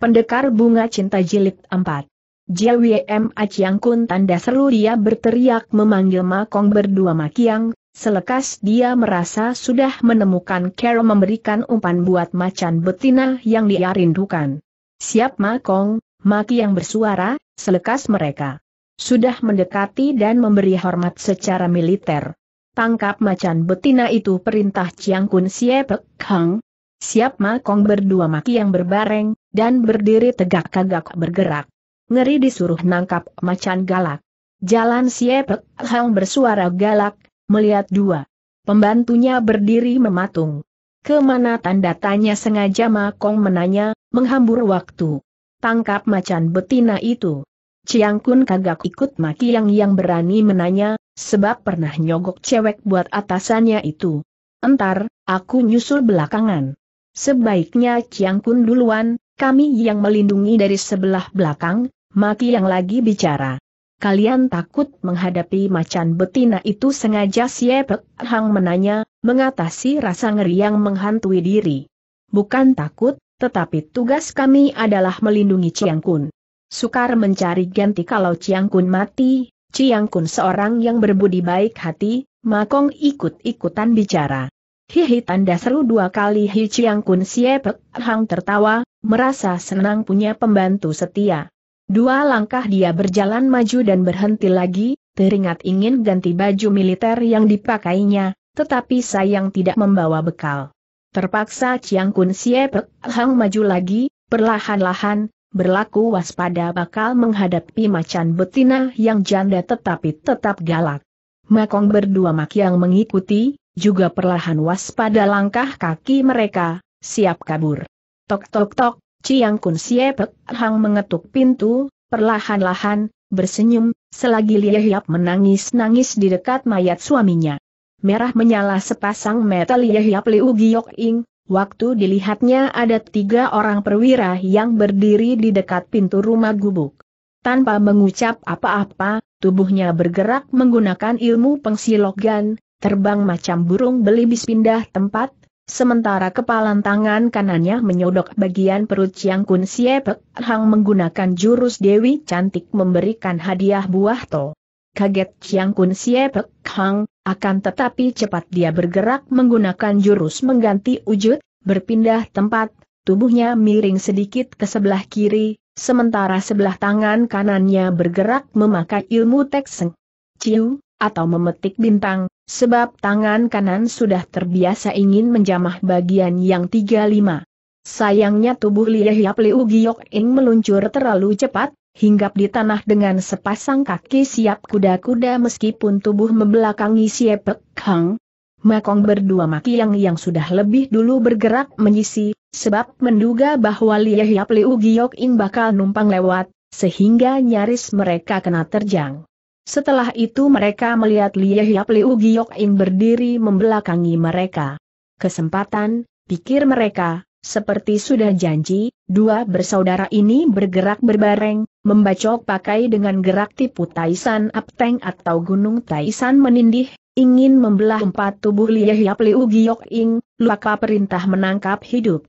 Pendekar Bunga Cinta Jilid 4 JWM Aciang Kun tanda seru dia berteriak memanggil Makong berdua Makiang, selekas dia merasa sudah menemukan Carol memberikan umpan buat macan betina yang dia rindukan. Siap Makong, Makiang bersuara, selekas mereka sudah mendekati dan memberi hormat secara militer. Tangkap macan betina itu perintah Ciang Kun Siepek kang. Siap Makong berdua maki yang berbareng, dan berdiri tegak kagak bergerak. Ngeri disuruh nangkap macan galak. Jalan siap, Hang bersuara galak, melihat dua. Pembantunya berdiri mematung. Kemana tanda tanya sengaja Makong menanya, menghambur waktu. Tangkap macan betina itu. Ciang Kun kagak ikut maki yang yang berani menanya, sebab pernah nyogok cewek buat atasannya itu. Entar, aku nyusul belakangan. Sebaiknya Chiang Kun duluan, kami yang melindungi dari sebelah belakang, mati yang lagi bicara. Kalian takut menghadapi macan betina itu sengaja Siepek Hang menanya, mengatasi rasa ngeri yang menghantui diri. Bukan takut, tetapi tugas kami adalah melindungi Chiang Kun. Sukar mencari ganti kalau Chiang Kun mati, Chiang Kun seorang yang berbudi baik hati, Makong ikut-ikutan bicara. Hihi tanda seru dua kali Hi Chiang Kun Siepek Hang tertawa, merasa senang punya pembantu setia. Dua langkah dia berjalan maju dan berhenti lagi, teringat ingin ganti baju militer yang dipakainya, tetapi sayang tidak membawa bekal. Terpaksa Chiang Kun Siepek Hang maju lagi, perlahan-lahan, berlaku waspada bakal menghadapi macan betina yang janda tetapi tetap galak. Makong berdua mak yang mengikuti, juga perlahan waspada langkah kaki mereka, siap kabur. Tok tok tok, Ciang Kun Siepek Hang mengetuk pintu, perlahan-lahan, bersenyum, selagi Lia Hiap menangis-nangis di dekat mayat suaminya. Merah menyala sepasang mata Lia Hiap Liu Giok Ing, waktu dilihatnya ada tiga orang perwira yang berdiri di dekat pintu rumah gubuk. Tanpa mengucap apa-apa, tubuhnya bergerak menggunakan ilmu pengsilogan, terbang macam burung belibis pindah tempat, sementara kepalan tangan kanannya menyodok bagian perut Chiang Kun Siepek Hang menggunakan jurus Dewi Cantik memberikan hadiah buah to. Kaget Chiang Kun Siepek Hang, akan tetapi cepat dia bergerak menggunakan jurus mengganti wujud, berpindah tempat, tubuhnya miring sedikit ke sebelah kiri, sementara sebelah tangan kanannya bergerak memakai ilmu tekseng. Ciu, atau memetik bintang, Sebab tangan kanan sudah terbiasa ingin menjamah bagian yang tiga lima. Sayangnya tubuh Lihiap Liu Giok Ing meluncur terlalu cepat, hinggap di tanah dengan sepasang kaki siap kuda-kuda meskipun tubuh membelakangi Siap Hang. Makong berdua maki yang yang sudah lebih dulu bergerak menyisi, sebab menduga bahwa Lihiap Liu Giok Ing bakal numpang lewat, sehingga nyaris mereka kena terjang. Setelah itu mereka melihat Lie Hiap Liu Giok Ing berdiri membelakangi mereka. Kesempatan, pikir mereka, seperti sudah janji, dua bersaudara ini bergerak berbareng, membacok pakai dengan gerak tipu Taisan Apteng atau Gunung Taisan menindih, ingin membelah empat tubuh Lie Hiap Liu Giok Ing, luaka perintah menangkap hidup.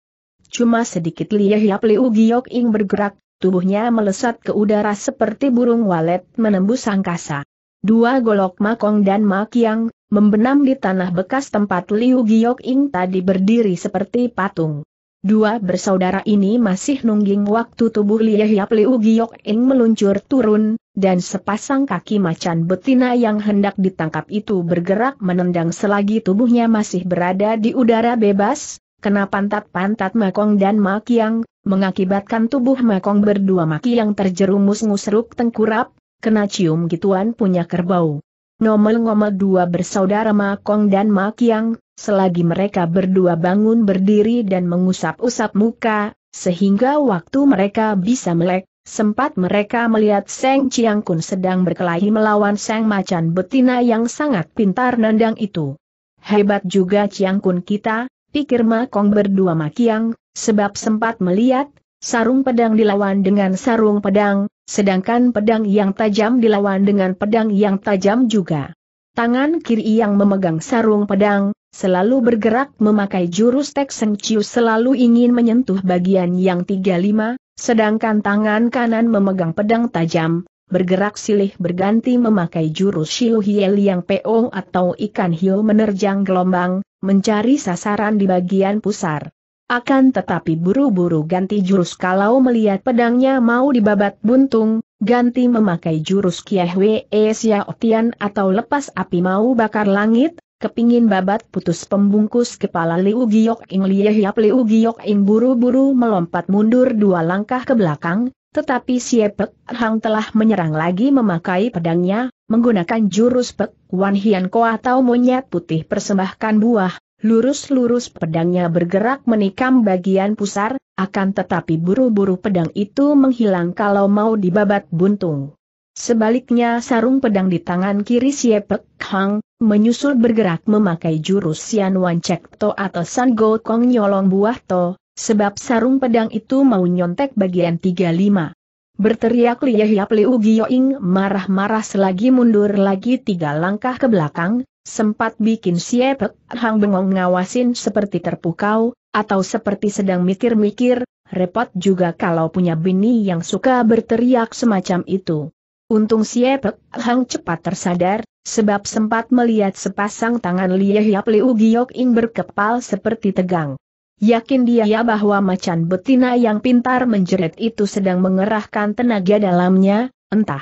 Cuma sedikit Lie Hiap Liu Giok Ing bergerak, tubuhnya melesat ke udara seperti burung walet menembus angkasa. Dua golok Makong dan Makiang, membenam di tanah bekas tempat Liu Giok Ing tadi berdiri seperti patung. Dua bersaudara ini masih nungging waktu tubuh Lie Liu Giok Ing meluncur turun, dan sepasang kaki macan betina yang hendak ditangkap itu bergerak menendang selagi tubuhnya masih berada di udara bebas, kena pantat-pantat Makong dan Makiang, mengakibatkan tubuh Makong berdua Makiang terjerumus ngusruk tengkurap, kena cium gituan punya kerbau. Nomel-ngomel dua bersaudara Makong dan Makiang, selagi mereka berdua bangun berdiri dan mengusap-usap muka, sehingga waktu mereka bisa melek, sempat mereka melihat Seng Chiang Kun sedang berkelahi melawan Seng Macan Betina yang sangat pintar nendang itu. Hebat juga Chiang Kun kita, pikir Kong berdua makiang, sebab sempat melihat, sarung pedang dilawan dengan sarung pedang, sedangkan pedang yang tajam dilawan dengan pedang yang tajam juga. Tangan kiri yang memegang sarung pedang, selalu bergerak memakai jurus tek Seng Chiu selalu ingin menyentuh bagian yang tiga lima, sedangkan tangan kanan memegang pedang tajam, bergerak silih berganti memakai jurus Shiu Hiel yang po atau ikan hiu menerjang gelombang, mencari sasaran di bagian pusar. Akan tetapi buru-buru ganti jurus kalau melihat pedangnya mau dibabat buntung, ganti memakai jurus kiahwe Wee otian atau lepas api mau bakar langit, kepingin babat putus pembungkus kepala Liu Giok Ing Lieh Liu Giok Ing buru-buru melompat mundur dua langkah ke belakang, tetapi Siepek Hang telah menyerang lagi memakai pedangnya, menggunakan jurus Pek Wan Hian Ko atau monyet putih persembahkan buah, lurus-lurus pedangnya bergerak menikam bagian pusar, akan tetapi buru-buru pedang itu menghilang kalau mau dibabat buntung. Sebaliknya sarung pedang di tangan kiri Siepek Hang, menyusul bergerak memakai jurus Sian Wan Cek To atau San Go Kong Nyolong Buah To, Sebab sarung pedang itu mau nyontek bagian 35. Berteriak Liyehiap Liu Gioing marah-marah selagi mundur lagi tiga langkah ke belakang, sempat bikin Siepek Hang bengong ngawasin seperti terpukau, atau seperti sedang mikir-mikir, repot juga kalau punya bini yang suka berteriak semacam itu. Untung Siepek Hang cepat tersadar, sebab sempat melihat sepasang tangan Liahiap Liu Gioing berkepal seperti tegang. Yakin dia ya bahwa macan betina yang pintar menjerit itu sedang mengerahkan tenaga dalamnya, entah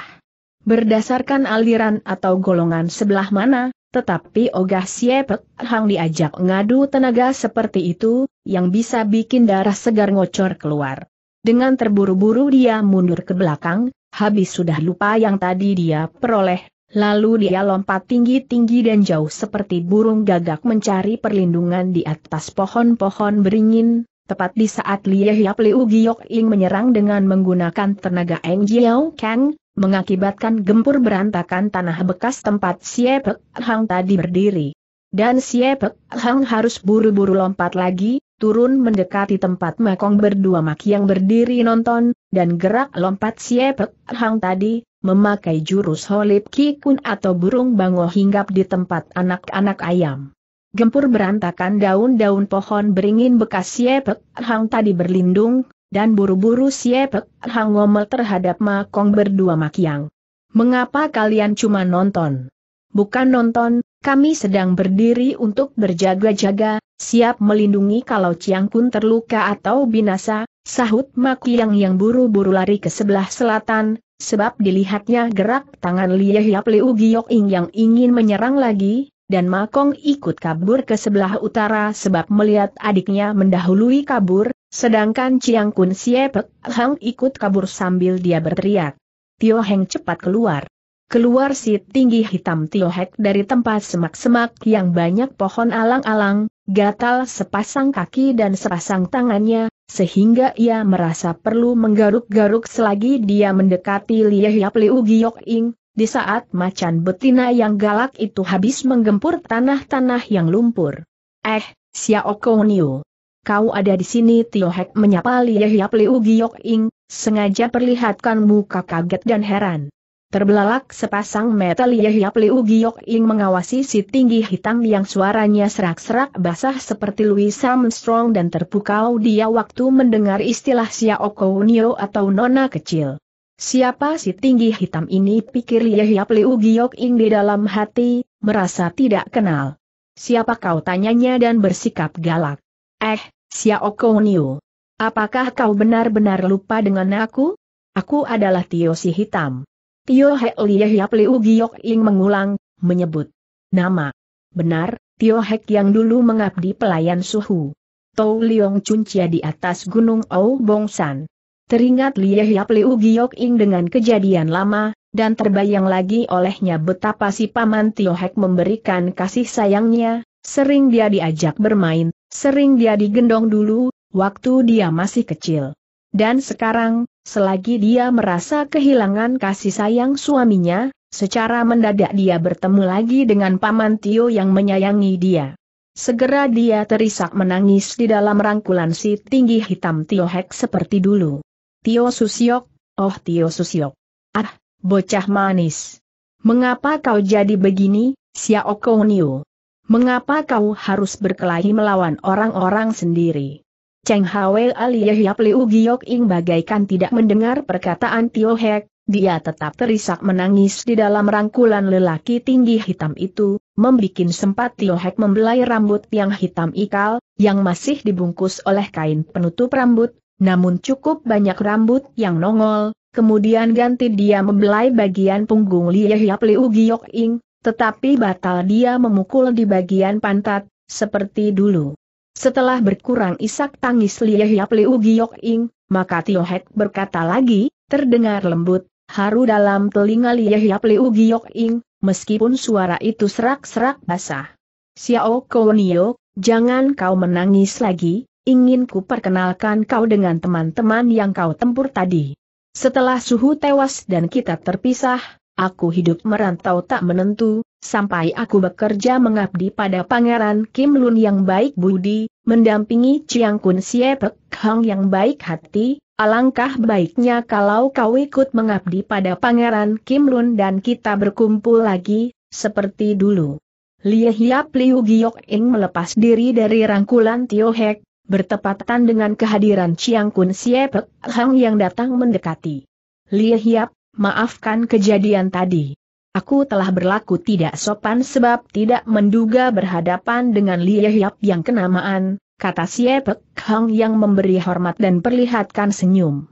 berdasarkan aliran atau golongan sebelah mana, tetapi Ogah Siepek Hang diajak ngadu tenaga seperti itu, yang bisa bikin darah segar ngocor keluar. Dengan terburu-buru dia mundur ke belakang, habis sudah lupa yang tadi dia peroleh, Lalu dia lompat tinggi-tinggi dan jauh seperti burung gagak mencari perlindungan di atas pohon-pohon beringin, tepat di saat Lie Hiap Liu Giok Ing menyerang dengan menggunakan tenaga Eng Jiao Kang, mengakibatkan gempur berantakan tanah bekas tempat Siepek Hang tadi berdiri. Dan Siepek Hang harus buru-buru lompat lagi, turun mendekati tempat Makong berdua mak yang berdiri nonton, dan gerak lompat Siepek Hang tadi, memakai jurus holip kikun atau burung bango hinggap di tempat anak-anak ayam. Gempur berantakan daun-daun pohon beringin bekas Siepek Hang tadi berlindung, dan buru-buru Siepek Hang ngomel terhadap Makong berdua makiang. Mengapa kalian cuma nonton? Bukan nonton, kami sedang berdiri untuk berjaga-jaga, siap melindungi kalau Ciang Kun terluka atau binasa, sahut Makiang yang buru-buru lari ke sebelah selatan, sebab dilihatnya gerak tangan Lia Hiap Liu Giok-ing yang ingin menyerang lagi, dan Makong ikut kabur ke sebelah utara sebab melihat adiknya mendahului kabur, sedangkan Chiang Kun Siepek Hang ikut kabur sambil dia berteriak. Tio Heng cepat keluar keluar si tinggi hitam Tiohek dari tempat semak-semak yang banyak pohon alang-alang, gatal sepasang kaki dan sepasang tangannya, sehingga ia merasa perlu menggaruk-garuk selagi dia mendekati Yap Liu Giok Ing, di saat macan betina yang galak itu habis menggempur tanah-tanah yang lumpur. Eh, Xiao Koniu. Kau ada di sini Tiohek menyapa Yap Liu Giok Ing, sengaja perlihatkan muka kaget dan heran. Terbelalak sepasang mata Lia Hiap Liu Giok Ing mengawasi si tinggi hitam yang suaranya serak-serak basah seperti Louis Armstrong dan terpukau dia waktu mendengar istilah Xiao Kounio atau Nona Kecil. Siapa si tinggi hitam ini pikir Lia Hiap Liu Giok Ing di dalam hati, merasa tidak kenal. Siapa kau tanyanya dan bersikap galak. Eh, Xiao Kounio. Apakah kau benar-benar lupa dengan aku? Aku adalah Tio si hitam. Tio Hek Liahiap ya Liu Giok Ing mengulang, menyebut nama. Benar, Tio Hek yang dulu mengabdi pelayan suhu. Tou Liong Cuncia di atas Gunung Au Bongsan. Teringat Liahiap ya Liu Giok Ing dengan kejadian lama, dan terbayang lagi olehnya betapa si paman Tio Hek memberikan kasih sayangnya, sering dia diajak bermain, sering dia digendong dulu, waktu dia masih kecil. Dan sekarang, selagi dia merasa kehilangan kasih sayang suaminya, secara mendadak dia bertemu lagi dengan Paman Tio yang menyayangi dia. Segera dia terisak menangis di dalam rangkulan si tinggi hitam Tio Hek seperti dulu. Tio Susiok, oh Tio Susiok. Ah, bocah manis. Mengapa kau jadi begini, Xiao Konio? Mengapa kau harus berkelahi melawan orang-orang sendiri? Cheng Ali Yahya Liu Giok Ing bagaikan tidak mendengar perkataan Tio Hek, dia tetap terisak menangis di dalam rangkulan lelaki tinggi hitam itu, membikin sempat Tio Hek membelai rambut yang hitam ikal, yang masih dibungkus oleh kain penutup rambut, namun cukup banyak rambut yang nongol, kemudian ganti dia membelai bagian punggung Yahya Liu Giok Ing, tetapi batal dia memukul di bagian pantat, seperti dulu. Setelah berkurang isak tangis Liehyap Liu Giyok Ing, maka Tio Hek berkata lagi, terdengar lembut, haru dalam telinga Liehyap Liu Giyok Ing, meskipun suara itu serak-serak basah. Xiao Kounio, jangan kau menangis lagi, ingin ku perkenalkan kau dengan teman-teman yang kau tempur tadi. Setelah suhu tewas dan kita terpisah, aku hidup merantau tak menentu, sampai aku bekerja mengabdi pada Pangeran Kim Lun yang baik budi, mendampingi Chiang Kun Siepek Hang yang baik hati, alangkah baiknya kalau kau ikut mengabdi pada Pangeran Kim Lun dan kita berkumpul lagi, seperti dulu. Lie Hiap Liu Giok Ing melepas diri dari rangkulan Tio Hek, bertepatan dengan kehadiran Chiang Kun Siepek Hang yang datang mendekati. Lie Hiap, maafkan kejadian tadi. Aku telah berlaku tidak sopan sebab tidak menduga berhadapan dengan Li Hiap yang kenamaan, kata Siepek Hang yang memberi hormat dan perlihatkan senyum.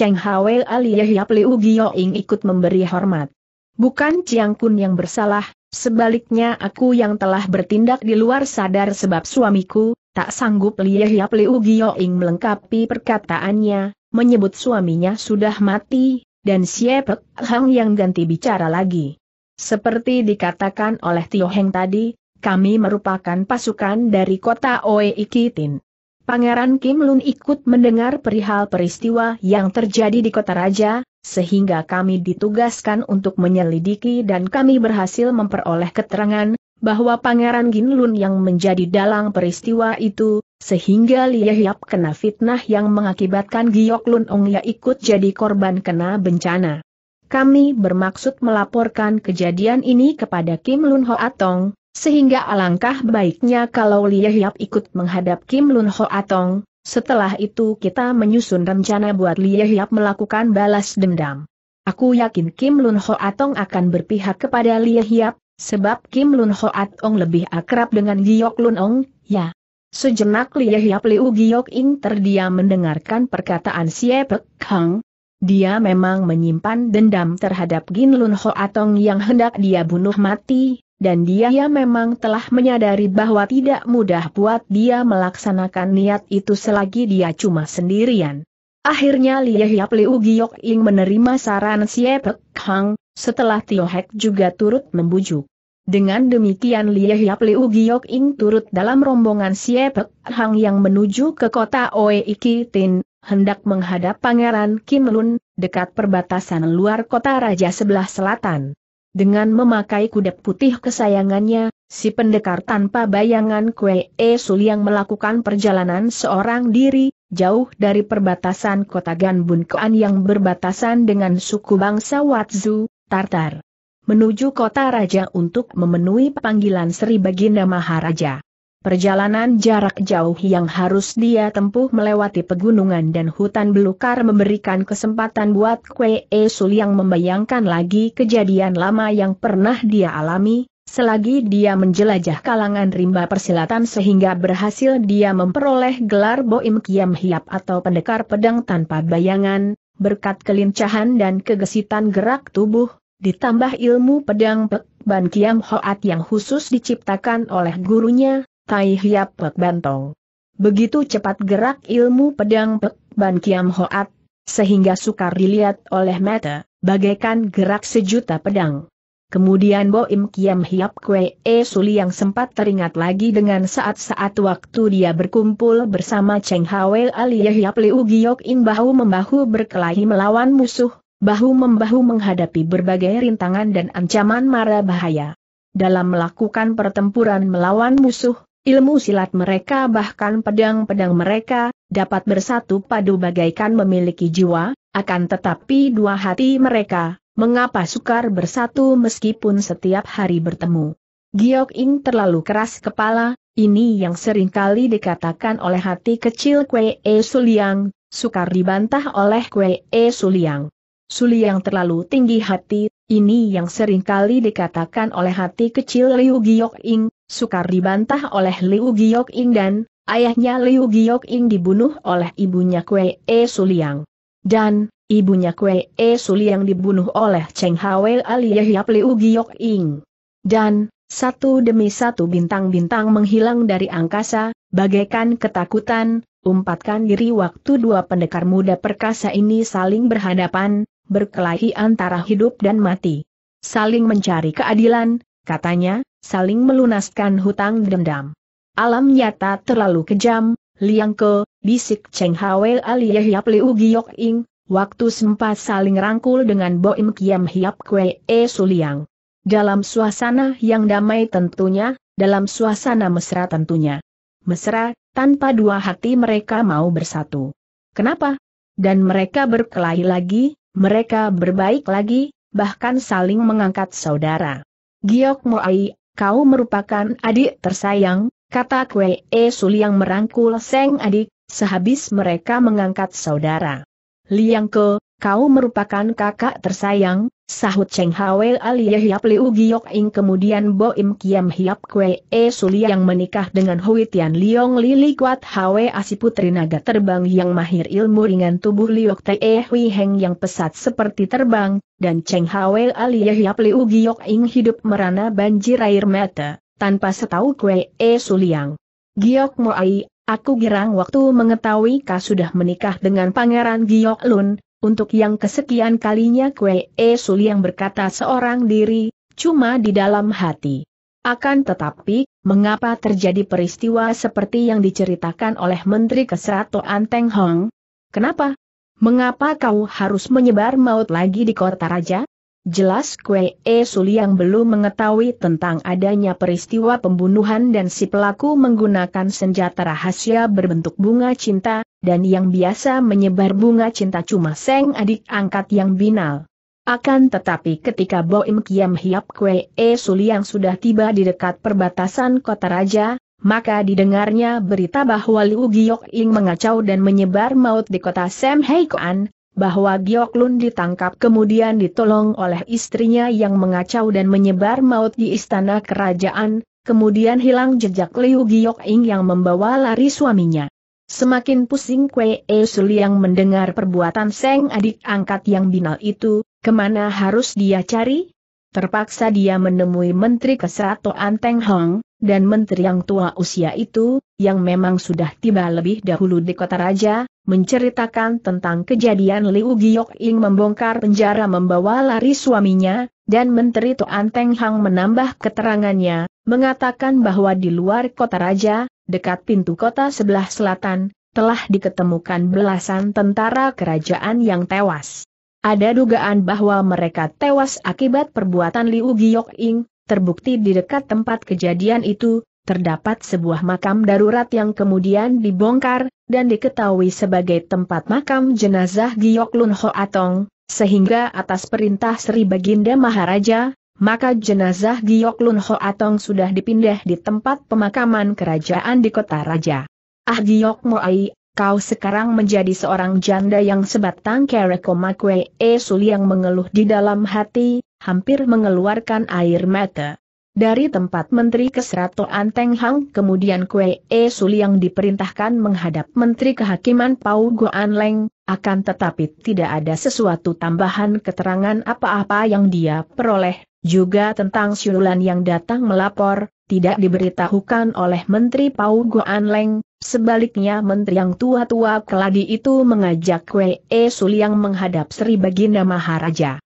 Cheng Hwe Lie Hiap Liu Gioing ikut memberi hormat. Bukan Chiang Kun yang bersalah, sebaliknya aku yang telah bertindak di luar sadar sebab suamiku, tak sanggup Li Hiap Liu Gioing melengkapi perkataannya, menyebut suaminya sudah mati, dan Siepek Hang yang ganti bicara lagi. Seperti dikatakan oleh Tio Heng tadi, kami merupakan pasukan dari kota Oe Ikitin. Pangeran Kim Lun ikut mendengar perihal peristiwa yang terjadi di kota raja, sehingga kami ditugaskan untuk menyelidiki dan kami berhasil memperoleh keterangan bahwa Pangeran Kim Lun yang menjadi dalang peristiwa itu, sehingga Lia kena fitnah yang mengakibatkan Giok Lun Ong Ya ikut jadi korban kena bencana. Kami bermaksud melaporkan kejadian ini kepada Kim Lun Ho Atong, sehingga alangkah baiknya kalau Li Hiap ikut menghadap Kim Lun Ho Atong, setelah itu kita menyusun rencana buat Li Hiap melakukan balas dendam. Aku yakin Kim Lun Ho Atong akan berpihak kepada Li Hiap, sebab Kim Lun Ho Atong lebih akrab dengan Giok Lun Ong, ya. Sejenak Li Hiap Liu Giok Ing terdiam mendengarkan perkataan Siepek Kang. Dia memang menyimpan dendam terhadap Gin Lun Ho Atong yang hendak dia bunuh mati, dan dia ya memang telah menyadari bahwa tidak mudah buat dia melaksanakan niat itu selagi dia cuma sendirian. Akhirnya Lia Hiap Liu Giok Ing menerima saran Siepek Pek Hang, setelah Tio Hek juga turut membujuk. Dengan demikian Lia Hiap Liu Giok Ing turut dalam rombongan Siepek Hang yang menuju ke kota Oe Ikitin hendak menghadap Pangeran Kim Lun, dekat perbatasan luar kota raja sebelah selatan. Dengan memakai kuda putih kesayangannya, si pendekar tanpa bayangan Kue E yang melakukan perjalanan seorang diri, jauh dari perbatasan kota Ganbun Kuan yang berbatasan dengan suku bangsa Watzu, Tartar. Menuju kota raja untuk memenuhi panggilan Sri Baginda Maharaja. Perjalanan jarak jauh yang harus dia tempuh melewati pegunungan dan hutan belukar memberikan kesempatan buat Kwe e Sul yang membayangkan lagi kejadian lama yang pernah dia alami, selagi dia menjelajah kalangan rimba persilatan sehingga berhasil dia memperoleh gelar Boim Kiam Hiap atau pendekar pedang tanpa bayangan, berkat kelincahan dan kegesitan gerak tubuh, ditambah ilmu pedang Pek Ban Kiam Hoat yang khusus diciptakan oleh gurunya, Tai Hiap Pek Bantong. Begitu cepat gerak ilmu pedang Pek Ban Kiam Hoat, sehingga sukar dilihat oleh mata, bagaikan gerak sejuta pedang. Kemudian Boim Kiam Hiap Kwe E Suli yang sempat teringat lagi dengan saat-saat waktu dia berkumpul bersama Cheng Hawel Aliyah Hiap Liu Giok In bahu-membahu berkelahi melawan musuh, bahu-membahu menghadapi berbagai rintangan dan ancaman mara bahaya. Dalam melakukan pertempuran melawan musuh, Ilmu silat mereka bahkan pedang-pedang mereka, dapat bersatu padu bagaikan memiliki jiwa, akan tetapi dua hati mereka, mengapa sukar bersatu meskipun setiap hari bertemu. Giok Ing terlalu keras kepala, ini yang seringkali dikatakan oleh hati kecil Kwe E Suliang, sukar dibantah oleh Kwe E Suliang. Suliang terlalu tinggi hati, ini yang seringkali dikatakan oleh hati kecil Liu Giok Ing, sukar dibantah oleh Liu Giok Ing dan ayahnya Liu Giok Ing dibunuh oleh ibunya Kwe E Suliang. Dan, ibunya Kwe E Suliang dibunuh oleh Cheng Hawel Yap Liu Giok Ing. Dan, satu demi satu bintang-bintang menghilang dari angkasa, bagaikan ketakutan, umpatkan diri waktu dua pendekar muda perkasa ini saling berhadapan, berkelahi antara hidup dan mati. Saling mencari keadilan, katanya, saling melunaskan hutang dendam. Alam nyata terlalu kejam, Liang Ke, bisik Cheng Hwei aliyah Hiap Liu Giok Ing, waktu sempat saling rangkul dengan Boim Kiam Hiap Kwe E Suliang. Dalam suasana yang damai tentunya, dalam suasana mesra tentunya. Mesra, tanpa dua hati mereka mau bersatu. Kenapa? Dan mereka berkelahi lagi, mereka berbaik lagi, bahkan saling mengangkat saudara. Giok Moai, kau merupakan adik tersayang, kata Kwe E Suli yang merangkul Seng adik, sehabis mereka mengangkat saudara. Liang Ke, kau merupakan kakak tersayang, Sahut Cheng Hwe Ali Yehiap Liu Giok Ing kemudian Boim Kiam Hiap Kwe E Suli yang menikah dengan Hui Tian Liong Lili Kuat Hwe Asi Putri Naga Terbang yang mahir ilmu ringan tubuh Liok Te e Hui Heng yang pesat seperti terbang, dan Cheng Hwe Ali Yehiap Liu Giok Ing hidup merana banjir air mata, tanpa setahu Kwe E Suliang. Giok Moai, aku girang waktu mengetahui kau sudah menikah dengan Pangeran Giok Lun, untuk yang kesekian kalinya Kwe E yang berkata seorang diri, cuma di dalam hati. Akan tetapi, mengapa terjadi peristiwa seperti yang diceritakan oleh Menteri Keserataan Anteng Hong? Kenapa? Mengapa kau harus menyebar maut lagi di kota raja? Jelas Kue E yang belum mengetahui tentang adanya peristiwa pembunuhan dan si pelaku menggunakan senjata rahasia berbentuk bunga cinta, dan yang biasa menyebar bunga cinta cuma Seng adik angkat yang binal. Akan tetapi ketika Boim Kiam Hiap Kue E yang sudah tiba di dekat perbatasan kota raja, maka didengarnya berita bahwa Liu Giok Ing mengacau dan menyebar maut di kota Sam Kuan, bahwa Giok Lun ditangkap kemudian ditolong oleh istrinya yang mengacau dan menyebar maut di istana kerajaan, kemudian hilang jejak Liu Giok Ing yang membawa lari suaminya. Semakin pusing Kwe E Suli yang mendengar perbuatan Seng adik angkat yang binal itu, kemana harus dia cari? Terpaksa dia menemui Menteri Kesratoan Teng Hong, dan menteri yang tua usia itu, yang memang sudah tiba lebih dahulu di kota raja, menceritakan tentang kejadian Liu Giok Ing membongkar penjara membawa lari suaminya, dan Menteri Tuan Teng Hang menambah keterangannya, mengatakan bahwa di luar kota raja, dekat pintu kota sebelah selatan, telah diketemukan belasan tentara kerajaan yang tewas. Ada dugaan bahwa mereka tewas akibat perbuatan Liu Giok Ing, terbukti di dekat tempat kejadian itu, terdapat sebuah makam darurat yang kemudian dibongkar, dan diketahui sebagai tempat makam jenazah Giok Lun Atong, sehingga atas perintah Sri Baginda Maharaja, maka jenazah Giok Lun Atong sudah dipindah di tempat pemakaman kerajaan di kota raja. Ah Giok Moai, kau sekarang menjadi seorang janda yang sebatang kereko makwe e suli yang mengeluh di dalam hati, hampir mengeluarkan air mata. Dari tempat Menteri Kesratoan Anteng Hang kemudian Kue E Suli yang diperintahkan menghadap Menteri Kehakiman Pau Goan Leng, akan tetapi tidak ada sesuatu tambahan keterangan apa-apa yang dia peroleh, juga tentang siulan yang datang melapor, tidak diberitahukan oleh Menteri Pau Goan Leng, sebaliknya Menteri yang tua-tua keladi itu mengajak Kue E Suli yang menghadap Sri Baginda Maharaja.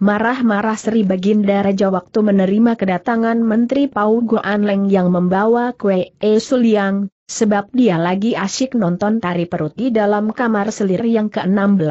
Marah-marah Sri Baginda Raja waktu menerima kedatangan Menteri Pau Guan Leng yang membawa kue E Suliang, sebab dia lagi asyik nonton tari perut di dalam kamar selir yang ke-16.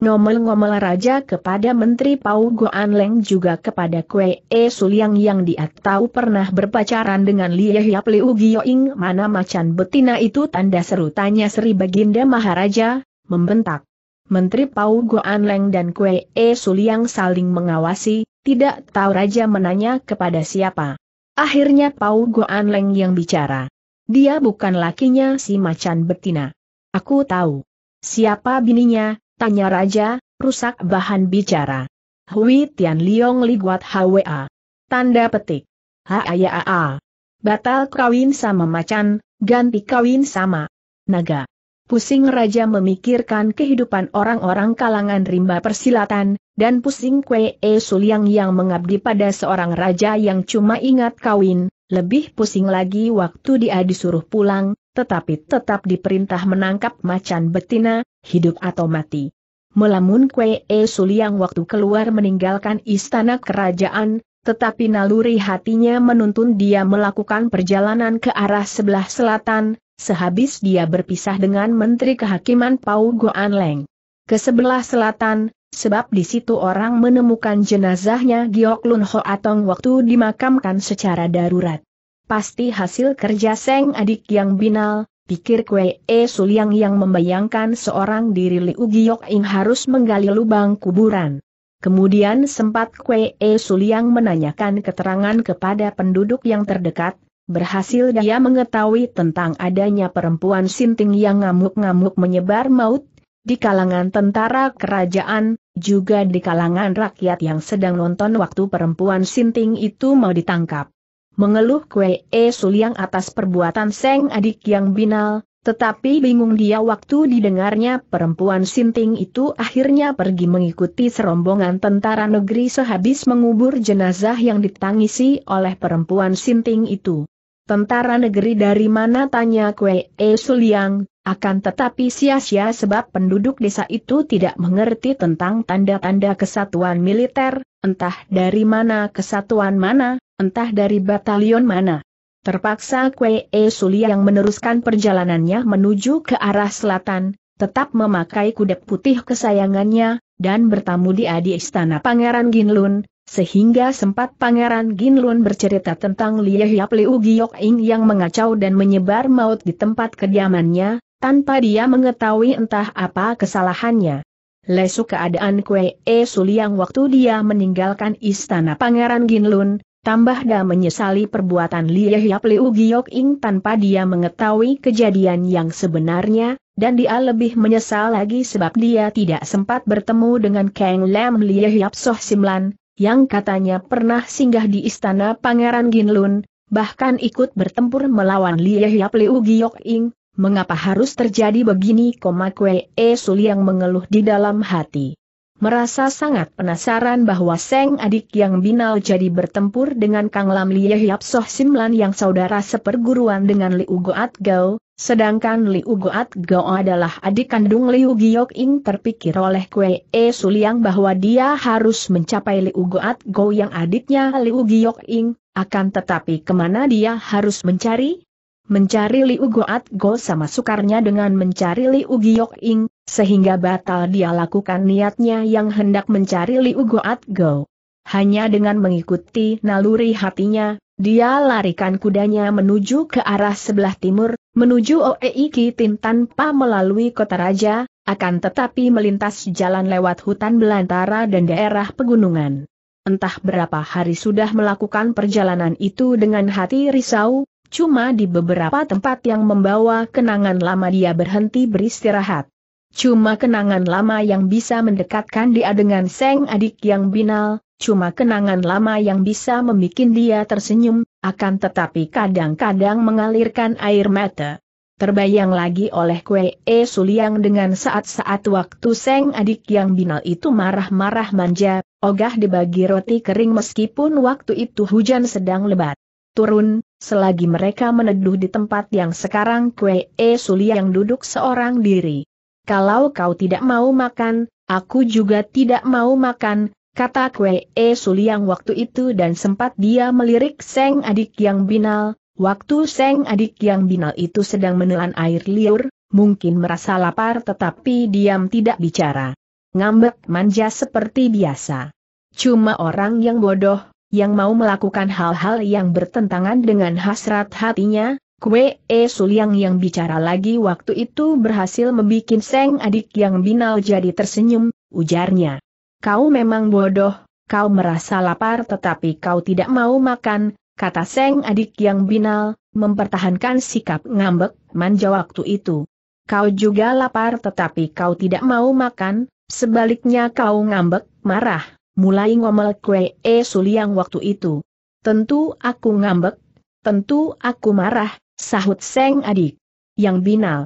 Ngomel-ngomel Raja kepada Menteri Pau Guan Leng juga kepada Kue E Suliang yang dia tahu pernah berpacaran dengan Lie Hiap Liu Gioing mana macan betina itu tanda seru tanya Sri Baginda Maharaja, membentak. Menteri Pau Leng dan Kue E Suliang saling mengawasi, tidak tahu Raja menanya kepada siapa. Akhirnya Pau Leng yang bicara. Dia bukan lakinya si macan betina. Aku tahu. Siapa bininya, tanya Raja, rusak bahan bicara. Hui Tian Liong Liguat HWA. Tanda petik. Haayaa. Batal kawin sama macan, ganti kawin sama naga pusing raja memikirkan kehidupan orang-orang kalangan rimba persilatan, dan pusing Kwe E Suliang yang mengabdi pada seorang raja yang cuma ingat kawin, lebih pusing lagi waktu dia disuruh pulang, tetapi tetap diperintah menangkap macan betina, hidup atau mati. Melamun Kwe E Suliang waktu keluar meninggalkan istana kerajaan, tetapi naluri hatinya menuntun dia melakukan perjalanan ke arah sebelah selatan, sehabis dia berpisah dengan Menteri Kehakiman Pau Goan Leng. Ke sebelah selatan, sebab di situ orang menemukan jenazahnya Giok Lun Ho Atong waktu dimakamkan secara darurat. Pasti hasil kerja Seng adik yang binal, pikir Kwee E Suliang yang membayangkan seorang diri Liu Giok Ing harus menggali lubang kuburan. Kemudian sempat Kwee E Suliang menanyakan keterangan kepada penduduk yang terdekat, Berhasil dia mengetahui tentang adanya perempuan sinting yang ngamuk-ngamuk menyebar maut, di kalangan tentara kerajaan, juga di kalangan rakyat yang sedang nonton waktu perempuan sinting itu mau ditangkap. Mengeluh Kwe E Suliang atas perbuatan Seng adik yang binal, tetapi bingung dia waktu didengarnya perempuan sinting itu akhirnya pergi mengikuti serombongan tentara negeri sehabis mengubur jenazah yang ditangisi oleh perempuan sinting itu. Tentara negeri dari mana tanya Kue E Suliang, akan tetapi sia-sia sebab penduduk desa itu tidak mengerti tentang tanda-tanda kesatuan militer, entah dari mana kesatuan mana, entah dari batalion mana. Terpaksa Kue E Suliang meneruskan perjalanannya menuju ke arah selatan, tetap memakai kuda putih kesayangannya, dan bertamu di adi istana Pangeran Ginlun, sehingga sempat Pangeran Ginlun bercerita tentang Lie Yap Liu Giok ing yang mengacau dan menyebar maut di tempat kediamannya, tanpa dia mengetahui entah apa kesalahannya. Lesu keadaan Kue E Suliang waktu dia meninggalkan istana Pangeran Ginlun, tambah dia menyesali perbuatan Lie Yap Liu Giok ing tanpa dia mengetahui kejadian yang sebenarnya, dan dia lebih menyesal lagi sebab dia tidak sempat bertemu dengan Kang Lam Lie Yap Soh Simlan, yang katanya pernah singgah di istana Pangeran Ginlun, bahkan ikut bertempur melawan Lie Hiap Liu Giok Ing, mengapa harus terjadi begini? Koma Kwe E Sul yang mengeluh di dalam hati. Merasa sangat penasaran bahwa Seng adik yang binal jadi bertempur dengan Kang Lam Lie Soh Simlan yang saudara seperguruan dengan Liu Goat Gao, Sedangkan Liu Goat Go adalah adik kandung Liu Giok Ing terpikir oleh Kwe E Suliang bahwa dia harus mencapai Liu Goat Go yang adiknya Liu Giok Ing, akan tetapi kemana dia harus mencari? Mencari Liu Goat Go sama sukarnya dengan mencari Liu Giok Ing, sehingga batal dia lakukan niatnya yang hendak mencari Liu Goat Go. Hanya dengan mengikuti naluri hatinya, dia larikan kudanya menuju ke arah sebelah timur, menuju Oeiki Tin tanpa melalui kota raja, akan tetapi melintas jalan lewat hutan belantara dan daerah pegunungan. Entah berapa hari sudah melakukan perjalanan itu dengan hati risau, cuma di beberapa tempat yang membawa kenangan lama dia berhenti beristirahat. Cuma kenangan lama yang bisa mendekatkan dia dengan Seng adik yang binal, cuma kenangan lama yang bisa membuat dia tersenyum, akan tetapi kadang-kadang mengalirkan air mata. Terbayang lagi oleh Kue E Suliang dengan saat-saat waktu Seng adik yang binal itu marah-marah manja, ogah dibagi roti kering meskipun waktu itu hujan sedang lebat. Turun, selagi mereka meneduh di tempat yang sekarang Kue E Suliang duduk seorang diri. Kalau kau tidak mau makan, aku juga tidak mau makan, kata Kwe E Suliang waktu itu dan sempat dia melirik Seng adik yang binal, waktu Seng adik yang binal itu sedang menelan air liur, mungkin merasa lapar tetapi diam tidak bicara. Ngambek manja seperti biasa. Cuma orang yang bodoh, yang mau melakukan hal-hal yang bertentangan dengan hasrat hatinya, Kwe E Suliang yang bicara lagi waktu itu berhasil membuat Seng adik yang binal jadi tersenyum, ujarnya kau memang bodoh, kau merasa lapar tetapi kau tidak mau makan, kata Seng adik yang binal, mempertahankan sikap ngambek manja waktu itu. Kau juga lapar tetapi kau tidak mau makan, sebaliknya kau ngambek, marah, mulai ngomel kue e suliang waktu itu. Tentu aku ngambek, tentu aku marah, sahut Seng adik. Yang binal.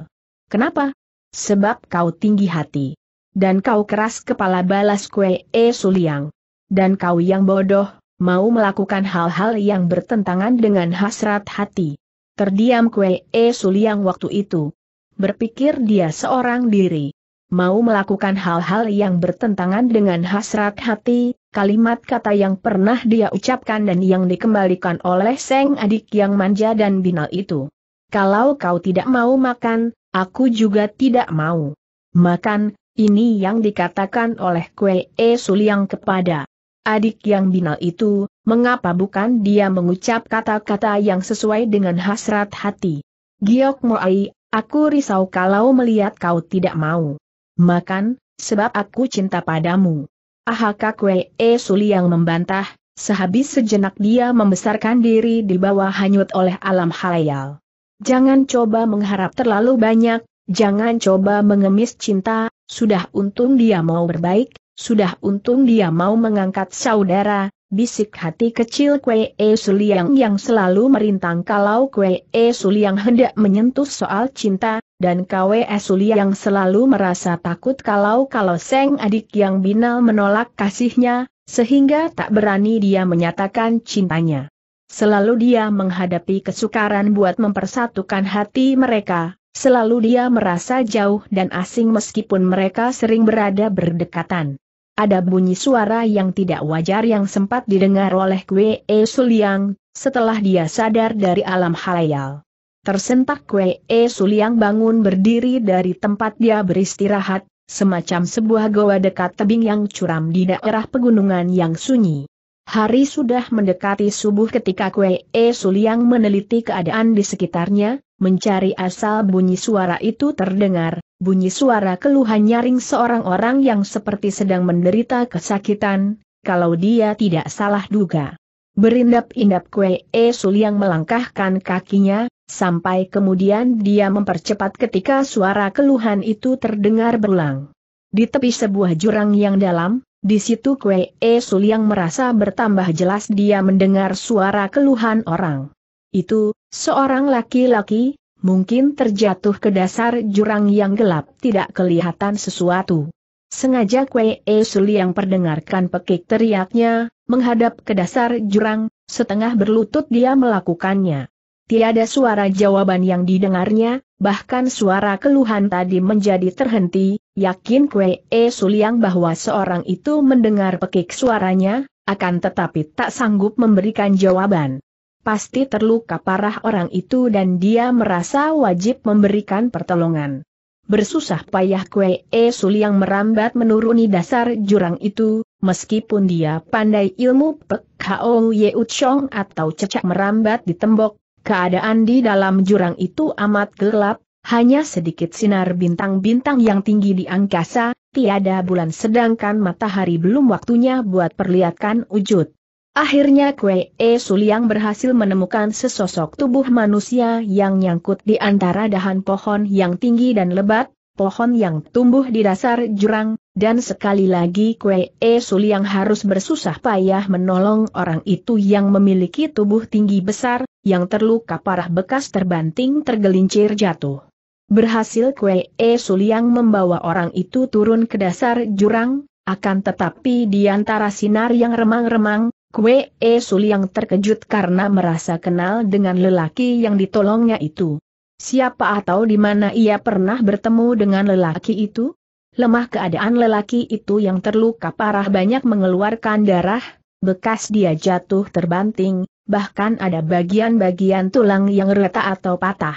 Kenapa? Sebab kau tinggi hati. Dan kau keras kepala balas kue e suliang. Dan kau yang bodoh, mau melakukan hal-hal yang bertentangan dengan hasrat hati. Terdiam kue e suliang waktu itu. Berpikir dia seorang diri. Mau melakukan hal-hal yang bertentangan dengan hasrat hati, kalimat kata yang pernah dia ucapkan dan yang dikembalikan oleh Seng adik yang manja dan binal itu. Kalau kau tidak mau makan, aku juga tidak mau. Makan, ini yang dikatakan oleh Kue E Suliang kepada adik yang binal itu, mengapa bukan dia mengucap kata-kata yang sesuai dengan hasrat hati. Giok Moai, aku risau kalau melihat kau tidak mau makan, sebab aku cinta padamu. Ahaka Kue E Suliang membantah, sehabis sejenak dia membesarkan diri di bawah hanyut oleh alam halayal. Jangan coba mengharap terlalu banyak, jangan coba mengemis cinta, sudah untung dia mau berbaik, sudah untung dia mau mengangkat saudara, bisik hati kecil Kwee e Suliang yang selalu merintang kalau Kwee e Suliang hendak menyentuh soal cinta, dan Kwee e Suliang selalu merasa takut kalau-kalau Seng adik yang binal menolak kasihnya, sehingga tak berani dia menyatakan cintanya. Selalu dia menghadapi kesukaran buat mempersatukan hati mereka, Selalu dia merasa jauh dan asing meskipun mereka sering berada berdekatan. Ada bunyi suara yang tidak wajar yang sempat didengar oleh Kwe E Suliang, setelah dia sadar dari alam halayal. Tersentak Kwe E Suliang bangun berdiri dari tempat dia beristirahat, semacam sebuah goa dekat tebing yang curam di daerah pegunungan yang sunyi. Hari sudah mendekati subuh ketika Kwe E Suliang meneliti keadaan di sekitarnya, mencari asal bunyi suara itu terdengar, bunyi suara keluhan nyaring seorang orang yang seperti sedang menderita kesakitan, kalau dia tidak salah duga. Berindap-indap Kue E yang melangkahkan kakinya, sampai kemudian dia mempercepat ketika suara keluhan itu terdengar berulang. Di tepi sebuah jurang yang dalam, di situ Kue E yang merasa bertambah jelas dia mendengar suara keluhan orang. Itu, seorang laki-laki, mungkin terjatuh ke dasar jurang yang gelap tidak kelihatan sesuatu. Sengaja Kwe E yang perdengarkan pekik teriaknya, menghadap ke dasar jurang, setengah berlutut dia melakukannya. Tiada suara jawaban yang didengarnya, bahkan suara keluhan tadi menjadi terhenti, yakin Kwe E yang bahwa seorang itu mendengar pekik suaranya, akan tetapi tak sanggup memberikan jawaban pasti terluka parah orang itu dan dia merasa wajib memberikan pertolongan. Bersusah payah Kue E yang merambat menuruni dasar jurang itu, meskipun dia pandai ilmu Pek Kao Ye Uchong atau cecak merambat di tembok, keadaan di dalam jurang itu amat gelap, hanya sedikit sinar bintang-bintang yang tinggi di angkasa, tiada bulan sedangkan matahari belum waktunya buat perlihatkan wujud. Akhirnya Kwe E Suliang berhasil menemukan sesosok tubuh manusia yang nyangkut di antara dahan pohon yang tinggi dan lebat, pohon yang tumbuh di dasar jurang, dan sekali lagi Kwe E Suliang harus bersusah payah menolong orang itu yang memiliki tubuh tinggi besar, yang terluka parah bekas terbanting tergelincir jatuh. Berhasil Kwe E Suliang membawa orang itu turun ke dasar jurang, akan tetapi di antara sinar yang remang-remang, Kue E Suli yang terkejut karena merasa kenal dengan lelaki yang ditolongnya itu. Siapa atau di mana ia pernah bertemu dengan lelaki itu? Lemah keadaan lelaki itu yang terluka parah banyak mengeluarkan darah, bekas dia jatuh terbanting, bahkan ada bagian-bagian tulang yang retak atau patah.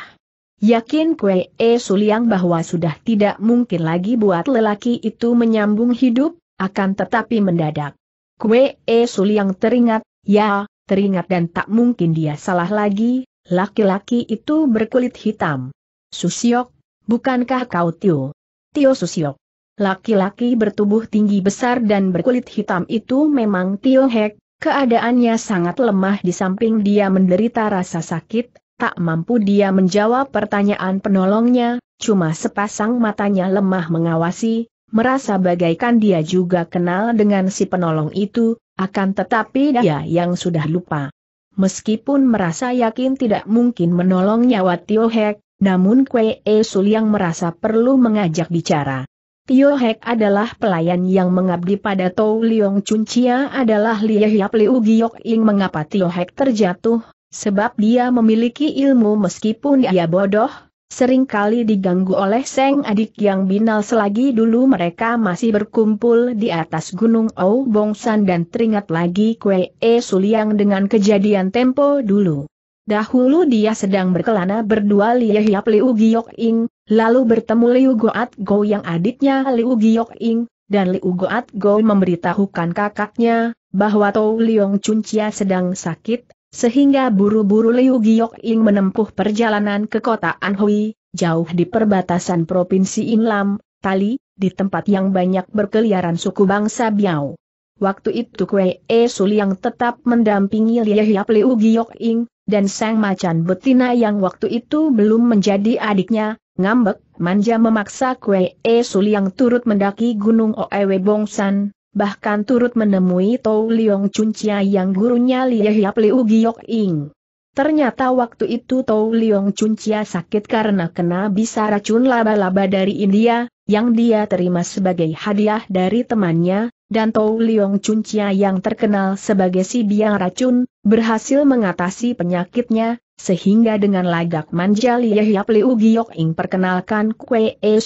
Yakin Kue E Suliang bahwa sudah tidak mungkin lagi buat lelaki itu menyambung hidup, akan tetapi mendadak. Kue E yang teringat, ya, teringat dan tak mungkin dia salah lagi, laki-laki itu berkulit hitam. Susiok, bukankah kau Tio? Tio Susiok. Laki-laki bertubuh tinggi besar dan berkulit hitam itu memang Tio Hek, keadaannya sangat lemah di samping dia menderita rasa sakit, tak mampu dia menjawab pertanyaan penolongnya, cuma sepasang matanya lemah mengawasi, merasa bagaikan dia juga kenal dengan si penolong itu, akan tetapi dia yang sudah lupa. Meskipun merasa yakin tidak mungkin menolong nyawa Tio Hek, namun Kwe E yang merasa perlu mengajak bicara. Tio Hek adalah pelayan yang mengabdi pada Tou Liong Chia adalah Lie Hiap Liu Giok Ing mengapa Tio Hek terjatuh, sebab dia memiliki ilmu meskipun dia bodoh, seringkali diganggu oleh Seng adik yang binal selagi dulu mereka masih berkumpul di atas Gunung Ou Bongsan dan teringat lagi Kue E Suliang dengan kejadian tempo dulu. Dahulu dia sedang berkelana berdua liyeh Liu Giok Ing, lalu bertemu Liu Goat Go yang adiknya Liu Giok Ing, dan Liu Goat Go memberitahukan kakaknya, bahwa Tou Liong Chun Chia sedang sakit sehingga buru-buru Liu Giok Ing menempuh perjalanan ke kota Anhui, jauh di perbatasan Provinsi Inlam, Tali, di tempat yang banyak berkeliaran suku bangsa Biao. Waktu itu Kwe E Sul yang tetap mendampingi Lia Hiap Liu Giok Ing, dan sang macan betina yang waktu itu belum menjadi adiknya, ngambek, manja memaksa Kwe E Sul yang turut mendaki Gunung Oewe Bongsan, bahkan turut menemui Tou Liong Chuncia yang gurunya Lie Hiap Liu Giok Ing. Ternyata waktu itu Tou Liong Chuncia sakit karena kena bisa racun laba-laba dari India, yang dia terima sebagai hadiah dari temannya, dan Tou Liong Chuncia yang terkenal sebagai si biang racun, berhasil mengatasi penyakitnya, sehingga dengan lagak manja Lie Hiap Liu Giok Ing perkenalkan Kue E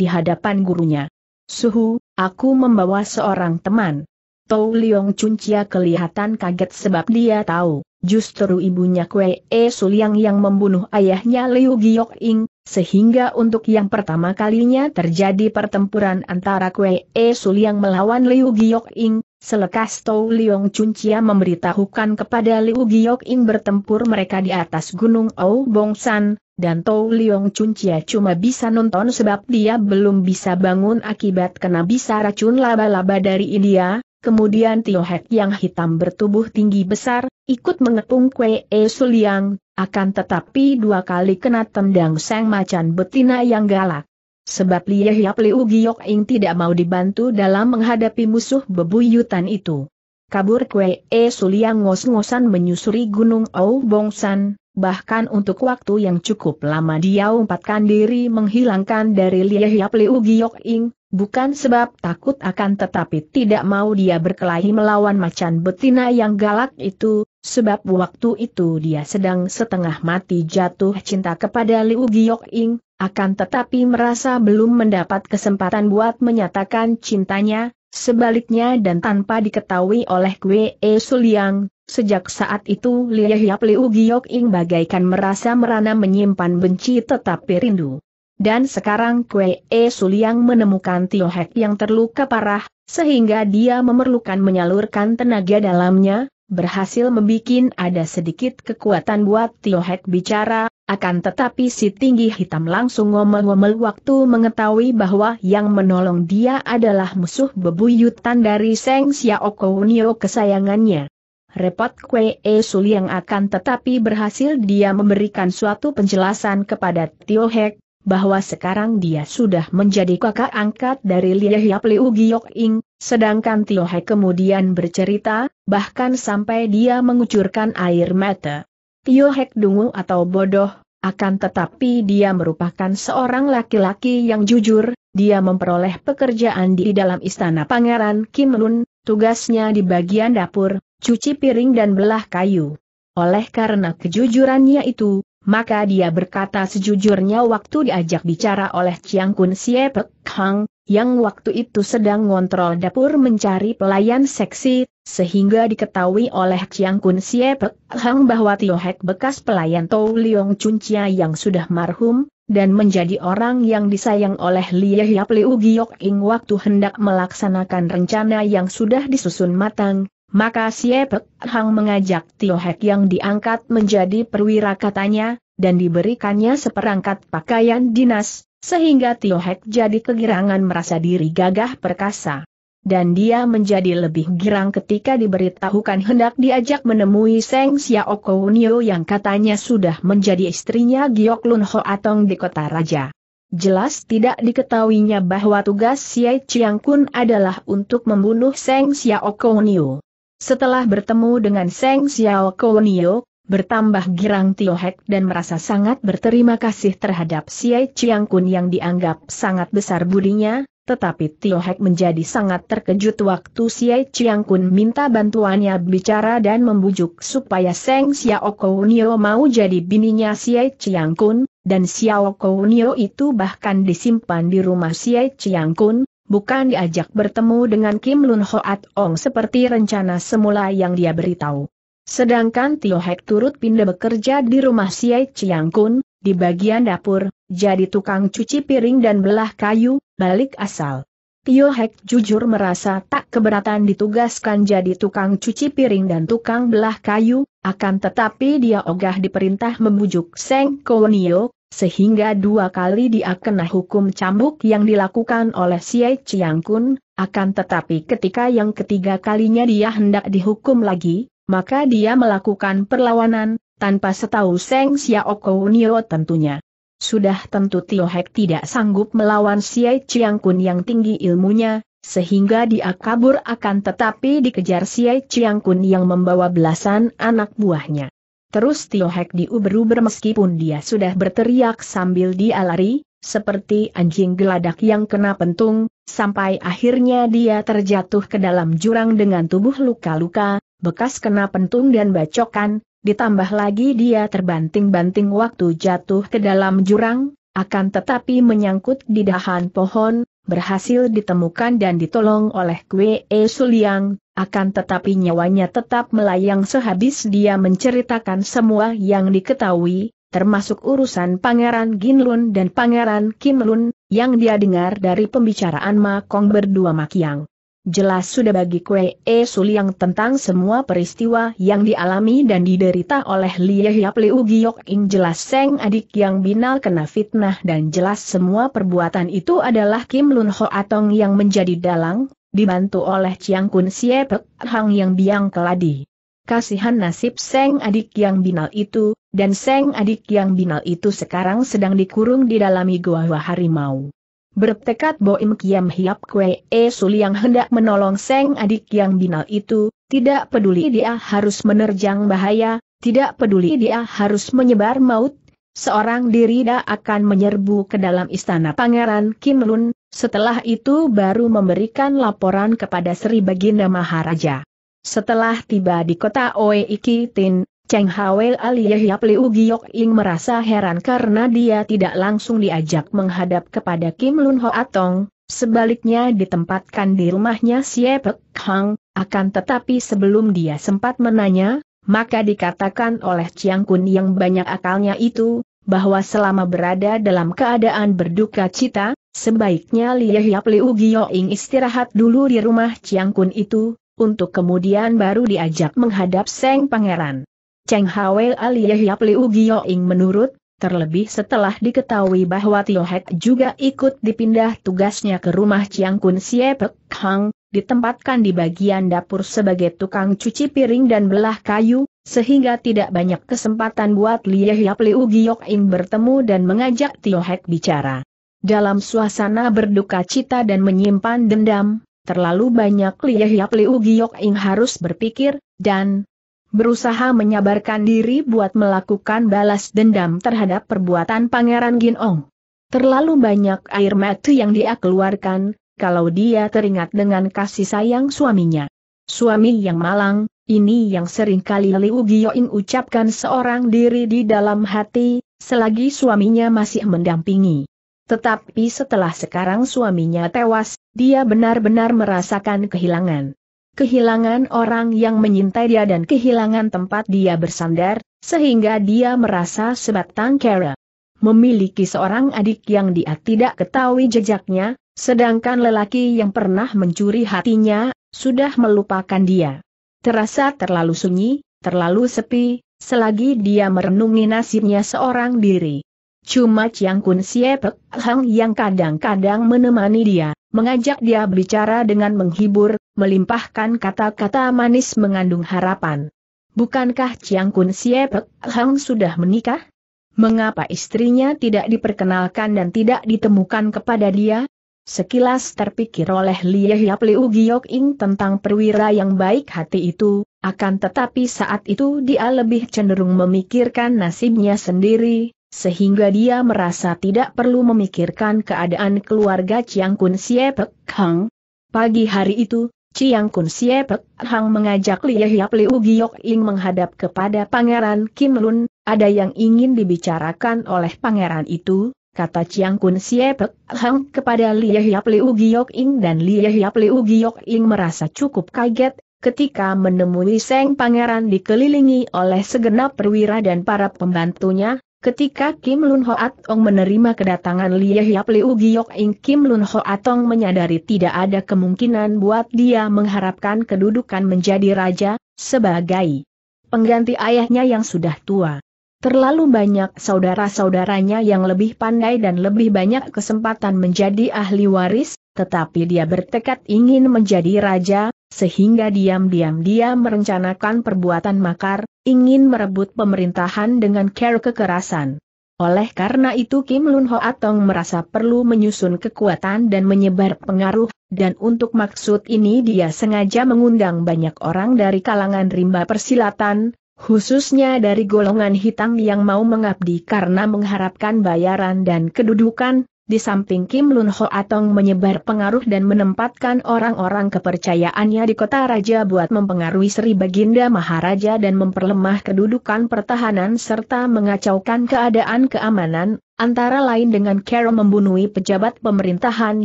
di hadapan gurunya. Suhu, Aku membawa seorang teman. Tou Liong Cuncia kelihatan kaget sebab dia tahu, justru ibunya Kwe E Suliang yang membunuh ayahnya Liu Giok Ing, sehingga untuk yang pertama kalinya terjadi pertempuran antara Kwe E Suliang melawan Liu Giok Ing, selekas Tou Liong Cuncia memberitahukan kepada Liu Giok Ing bertempur mereka di atas Gunung Ou Bongsan, dan Tou Liong Cuncia cuma bisa nonton sebab dia belum bisa bangun akibat kena bisa racun laba-laba dari India, Kemudian Tio Hek yang hitam bertubuh tinggi besar, ikut mengepung Kue E Suliang, akan tetapi dua kali kena tendang sang macan betina yang galak. Sebab Lie Hiap Liu Giok Ing tidak mau dibantu dalam menghadapi musuh bebuyutan itu. Kabur Kue E Suliang ngos-ngosan menyusuri Gunung Ou Bongsan, bahkan untuk waktu yang cukup lama dia umpatkan diri menghilangkan dari Lie Hiap Liu Giok Ing, Bukan sebab takut akan tetapi tidak mau dia berkelahi melawan macan betina yang galak itu, sebab waktu itu dia sedang setengah mati jatuh cinta kepada Liu Giok-ing, akan tetapi merasa belum mendapat kesempatan buat menyatakan cintanya, sebaliknya dan tanpa diketahui oleh Kwe E Suliang, sejak saat itu Lia Liu Giok-ing bagaikan merasa merana menyimpan benci tetapi rindu. Dan sekarang Kue E Suliang menemukan Tio Hek yang terluka parah, sehingga dia memerlukan menyalurkan tenaga dalamnya, berhasil membuat ada sedikit kekuatan buat Tio Hek bicara, akan tetapi si tinggi hitam langsung ngomel-ngomel waktu mengetahui bahwa yang menolong dia adalah musuh bebuyutan dari Seng Xiao Kounio kesayangannya. Repot Kue E Suliang akan tetapi berhasil dia memberikan suatu penjelasan kepada Tio Hek, bahwa sekarang dia sudah menjadi kakak angkat dari Lia Hiap Liu Giok Ing, sedangkan Tio Hai kemudian bercerita, bahkan sampai dia mengucurkan air mata. Tio Hek dungu atau bodoh, akan tetapi dia merupakan seorang laki-laki yang jujur, dia memperoleh pekerjaan di dalam istana pangeran Kim Lun, tugasnya di bagian dapur, cuci piring dan belah kayu. Oleh karena kejujurannya itu, maka dia berkata sejujurnya waktu diajak bicara oleh Chiang Kun Sie Pek Hang, yang waktu itu sedang ngontrol dapur mencari pelayan seksi, sehingga diketahui oleh Chiang Kun Sie Pek Hang bahwa Tio Hek bekas pelayan Tou Leong Chun Chia yang sudah marhum, dan menjadi orang yang disayang oleh Lie Hiap Liu Giok Ing waktu hendak melaksanakan rencana yang sudah disusun matang, maka Siepek Hang mengajak Tio Hek yang diangkat menjadi perwira katanya, dan diberikannya seperangkat pakaian dinas, sehingga Tio Hek jadi kegirangan merasa diri gagah perkasa. Dan dia menjadi lebih girang ketika diberitahukan hendak diajak menemui Seng Xiao Kounio yang katanya sudah menjadi istrinya Giok Lun Ho Atong di kota raja. Jelas tidak diketahuinya bahwa tugas Siai Chiang Kun adalah untuk membunuh Seng Xiao Kounio. Setelah bertemu dengan Seng Xiao Kounio, bertambah girang Tio Hek dan merasa sangat berterima kasih terhadap Siai Chiang Kun yang dianggap sangat besar budinya, tetapi Tio Hek menjadi sangat terkejut waktu Siai Chiang Kun minta bantuannya bicara dan membujuk supaya Seng Xiao Kounio mau jadi bininya Siai Chiang Kun, dan Xiao Kounio itu bahkan disimpan di rumah Siai Chiang Kun, bukan diajak bertemu dengan Kim Lun Hoat Ong seperti rencana semula yang dia beritahu. Sedangkan Tio Hek turut pindah bekerja di rumah Siai Chiang Kun, di bagian dapur, jadi tukang cuci piring dan belah kayu, balik asal. Tio Hek jujur merasa tak keberatan ditugaskan jadi tukang cuci piring dan tukang belah kayu, akan tetapi dia ogah diperintah membujuk Seng Kowenio, sehingga dua kali dia kena hukum cambuk yang dilakukan oleh Siai Chiang Kun, akan tetapi ketika yang ketiga kalinya dia hendak dihukum lagi, maka dia melakukan perlawanan, tanpa setahu Seng Xiao Kounio tentunya. Sudah tentu Tio Hek tidak sanggup melawan Siai Chiang Kun yang tinggi ilmunya, sehingga dia kabur akan tetapi dikejar Siai Chiang Kun yang membawa belasan anak buahnya. Terus Tio Hek diuber-uber meskipun dia sudah berteriak sambil dia lari, seperti anjing geladak yang kena pentung, sampai akhirnya dia terjatuh ke dalam jurang dengan tubuh luka-luka, bekas kena pentung dan bacokan, ditambah lagi dia terbanting-banting waktu jatuh ke dalam jurang, akan tetapi menyangkut di dahan pohon, berhasil ditemukan dan ditolong oleh Kwe Suliang, akan tetapi nyawanya tetap melayang sehabis dia menceritakan semua yang diketahui, termasuk urusan Pangeran Ginlun dan Pangeran Kimlun, yang dia dengar dari pembicaraan Ma Kong berdua Makyang. Jelas sudah bagi Kwe E Suliang tentang semua peristiwa yang dialami dan diderita oleh Lie Hiap Liu Giok Ing jelas Seng adik yang binal kena fitnah dan jelas semua perbuatan itu adalah Kim Lun Ho Atong yang menjadi dalang, dibantu oleh Chiang Kun Siepek Hang yang biang keladi. Kasihan nasib Seng adik yang binal itu, dan Seng adik yang binal itu sekarang sedang dikurung di dalam gua harimau. Bertekad Boim Kiam Hiap Kwe E Suli yang hendak menolong Seng adik yang binal itu, tidak peduli dia harus menerjang bahaya, tidak peduli dia harus menyebar maut, seorang diri dia akan menyerbu ke dalam istana Pangeran Kim Lun, setelah itu baru memberikan laporan kepada Sri Baginda Maharaja. Setelah tiba di kota Oeiki Tin, Cheng Hawel alias Yap Liu Giok Ing merasa heran karena dia tidak langsung diajak menghadap kepada Kim Lun Ho Atong, sebaliknya ditempatkan di rumahnya Siepek Hang, akan tetapi sebelum dia sempat menanya, maka dikatakan oleh Chiang Kun yang banyak akalnya itu, bahwa selama berada dalam keadaan berduka cita, sebaiknya Lia Hiap Liu Gioing istirahat dulu di rumah Chiang Kun itu, untuk kemudian baru diajak menghadap Seng Pangeran. Cheng Hwe alias Hiap Liu Gioing menurut, terlebih setelah diketahui bahwa Tio Hek juga ikut dipindah tugasnya ke rumah Chiang Kun Siepek Hang, ditempatkan di bagian dapur sebagai tukang cuci piring dan belah kayu, sehingga tidak banyak kesempatan buat Lie Hiap Liu Giok Im bertemu dan mengajak Tio Hek bicara. Dalam suasana berduka cita dan menyimpan dendam, terlalu banyak Lie Hiap Liu Giok Im harus berpikir, dan berusaha menyabarkan diri buat melakukan balas dendam terhadap perbuatan Pangeran Gin Ong. Terlalu banyak air mata yang dia keluarkan, kalau dia teringat dengan kasih sayang suaminya. Suami yang malang, ini yang sering kali Liu Gioin ucapkan seorang diri di dalam hati, selagi suaminya masih mendampingi. Tetapi setelah sekarang suaminya tewas, dia benar-benar merasakan kehilangan. Kehilangan orang yang menyintai dia dan kehilangan tempat dia bersandar, sehingga dia merasa sebatang kera. Memiliki seorang adik yang dia tidak ketahui jejaknya, Sedangkan lelaki yang pernah mencuri hatinya, sudah melupakan dia. Terasa terlalu sunyi, terlalu sepi, selagi dia merenungi nasibnya seorang diri. Cuma Chiang Kun Siepek Hang yang kadang-kadang menemani dia, mengajak dia bicara dengan menghibur, melimpahkan kata-kata manis mengandung harapan. Bukankah Chiang Kun Siepek Hang sudah menikah? Mengapa istrinya tidak diperkenalkan dan tidak ditemukan kepada dia? Sekilas terpikir oleh Lie Liu Giok Ing tentang perwira yang baik hati itu, akan tetapi saat itu dia lebih cenderung memikirkan nasibnya sendiri, sehingga dia merasa tidak perlu memikirkan keadaan keluarga Chiang Kun Siepek Hang. Pagi hari itu, Chiang Kun Siepek Hang mengajak Lie Liu Giok Ing menghadap kepada Pangeran Kim Lun, ada yang ingin dibicarakan oleh pangeran itu, kata Chiang Kun Siepek Hang kepada Lia Liu Giok Ing dan Lia Liu Giok Ing merasa cukup kaget ketika menemui Seng Pangeran dikelilingi oleh segenap perwira dan para pembantunya, Ketika Kim Lun Hoat Ong menerima kedatangan Lia Liu Giok Ing Kim Lun Hoat Ong menyadari tidak ada kemungkinan buat dia mengharapkan kedudukan menjadi raja, sebagai pengganti ayahnya yang sudah tua. Terlalu banyak saudara-saudaranya yang lebih pandai dan lebih banyak kesempatan menjadi ahli waris, tetapi dia bertekad ingin menjadi raja, sehingga diam-diam dia merencanakan perbuatan makar, ingin merebut pemerintahan dengan care kekerasan. Oleh karena itu Kim Lun Ho Atong merasa perlu menyusun kekuatan dan menyebar pengaruh, dan untuk maksud ini dia sengaja mengundang banyak orang dari kalangan rimba persilatan, khususnya dari golongan hitam yang mau mengabdi karena mengharapkan bayaran dan kedudukan, di samping Kim Lun Ho Atong menyebar pengaruh dan menempatkan orang-orang kepercayaannya di kota raja buat mempengaruhi Sri Baginda Maharaja dan memperlemah kedudukan pertahanan serta mengacaukan keadaan keamanan, antara lain dengan Carol membunuhi pejabat pemerintahan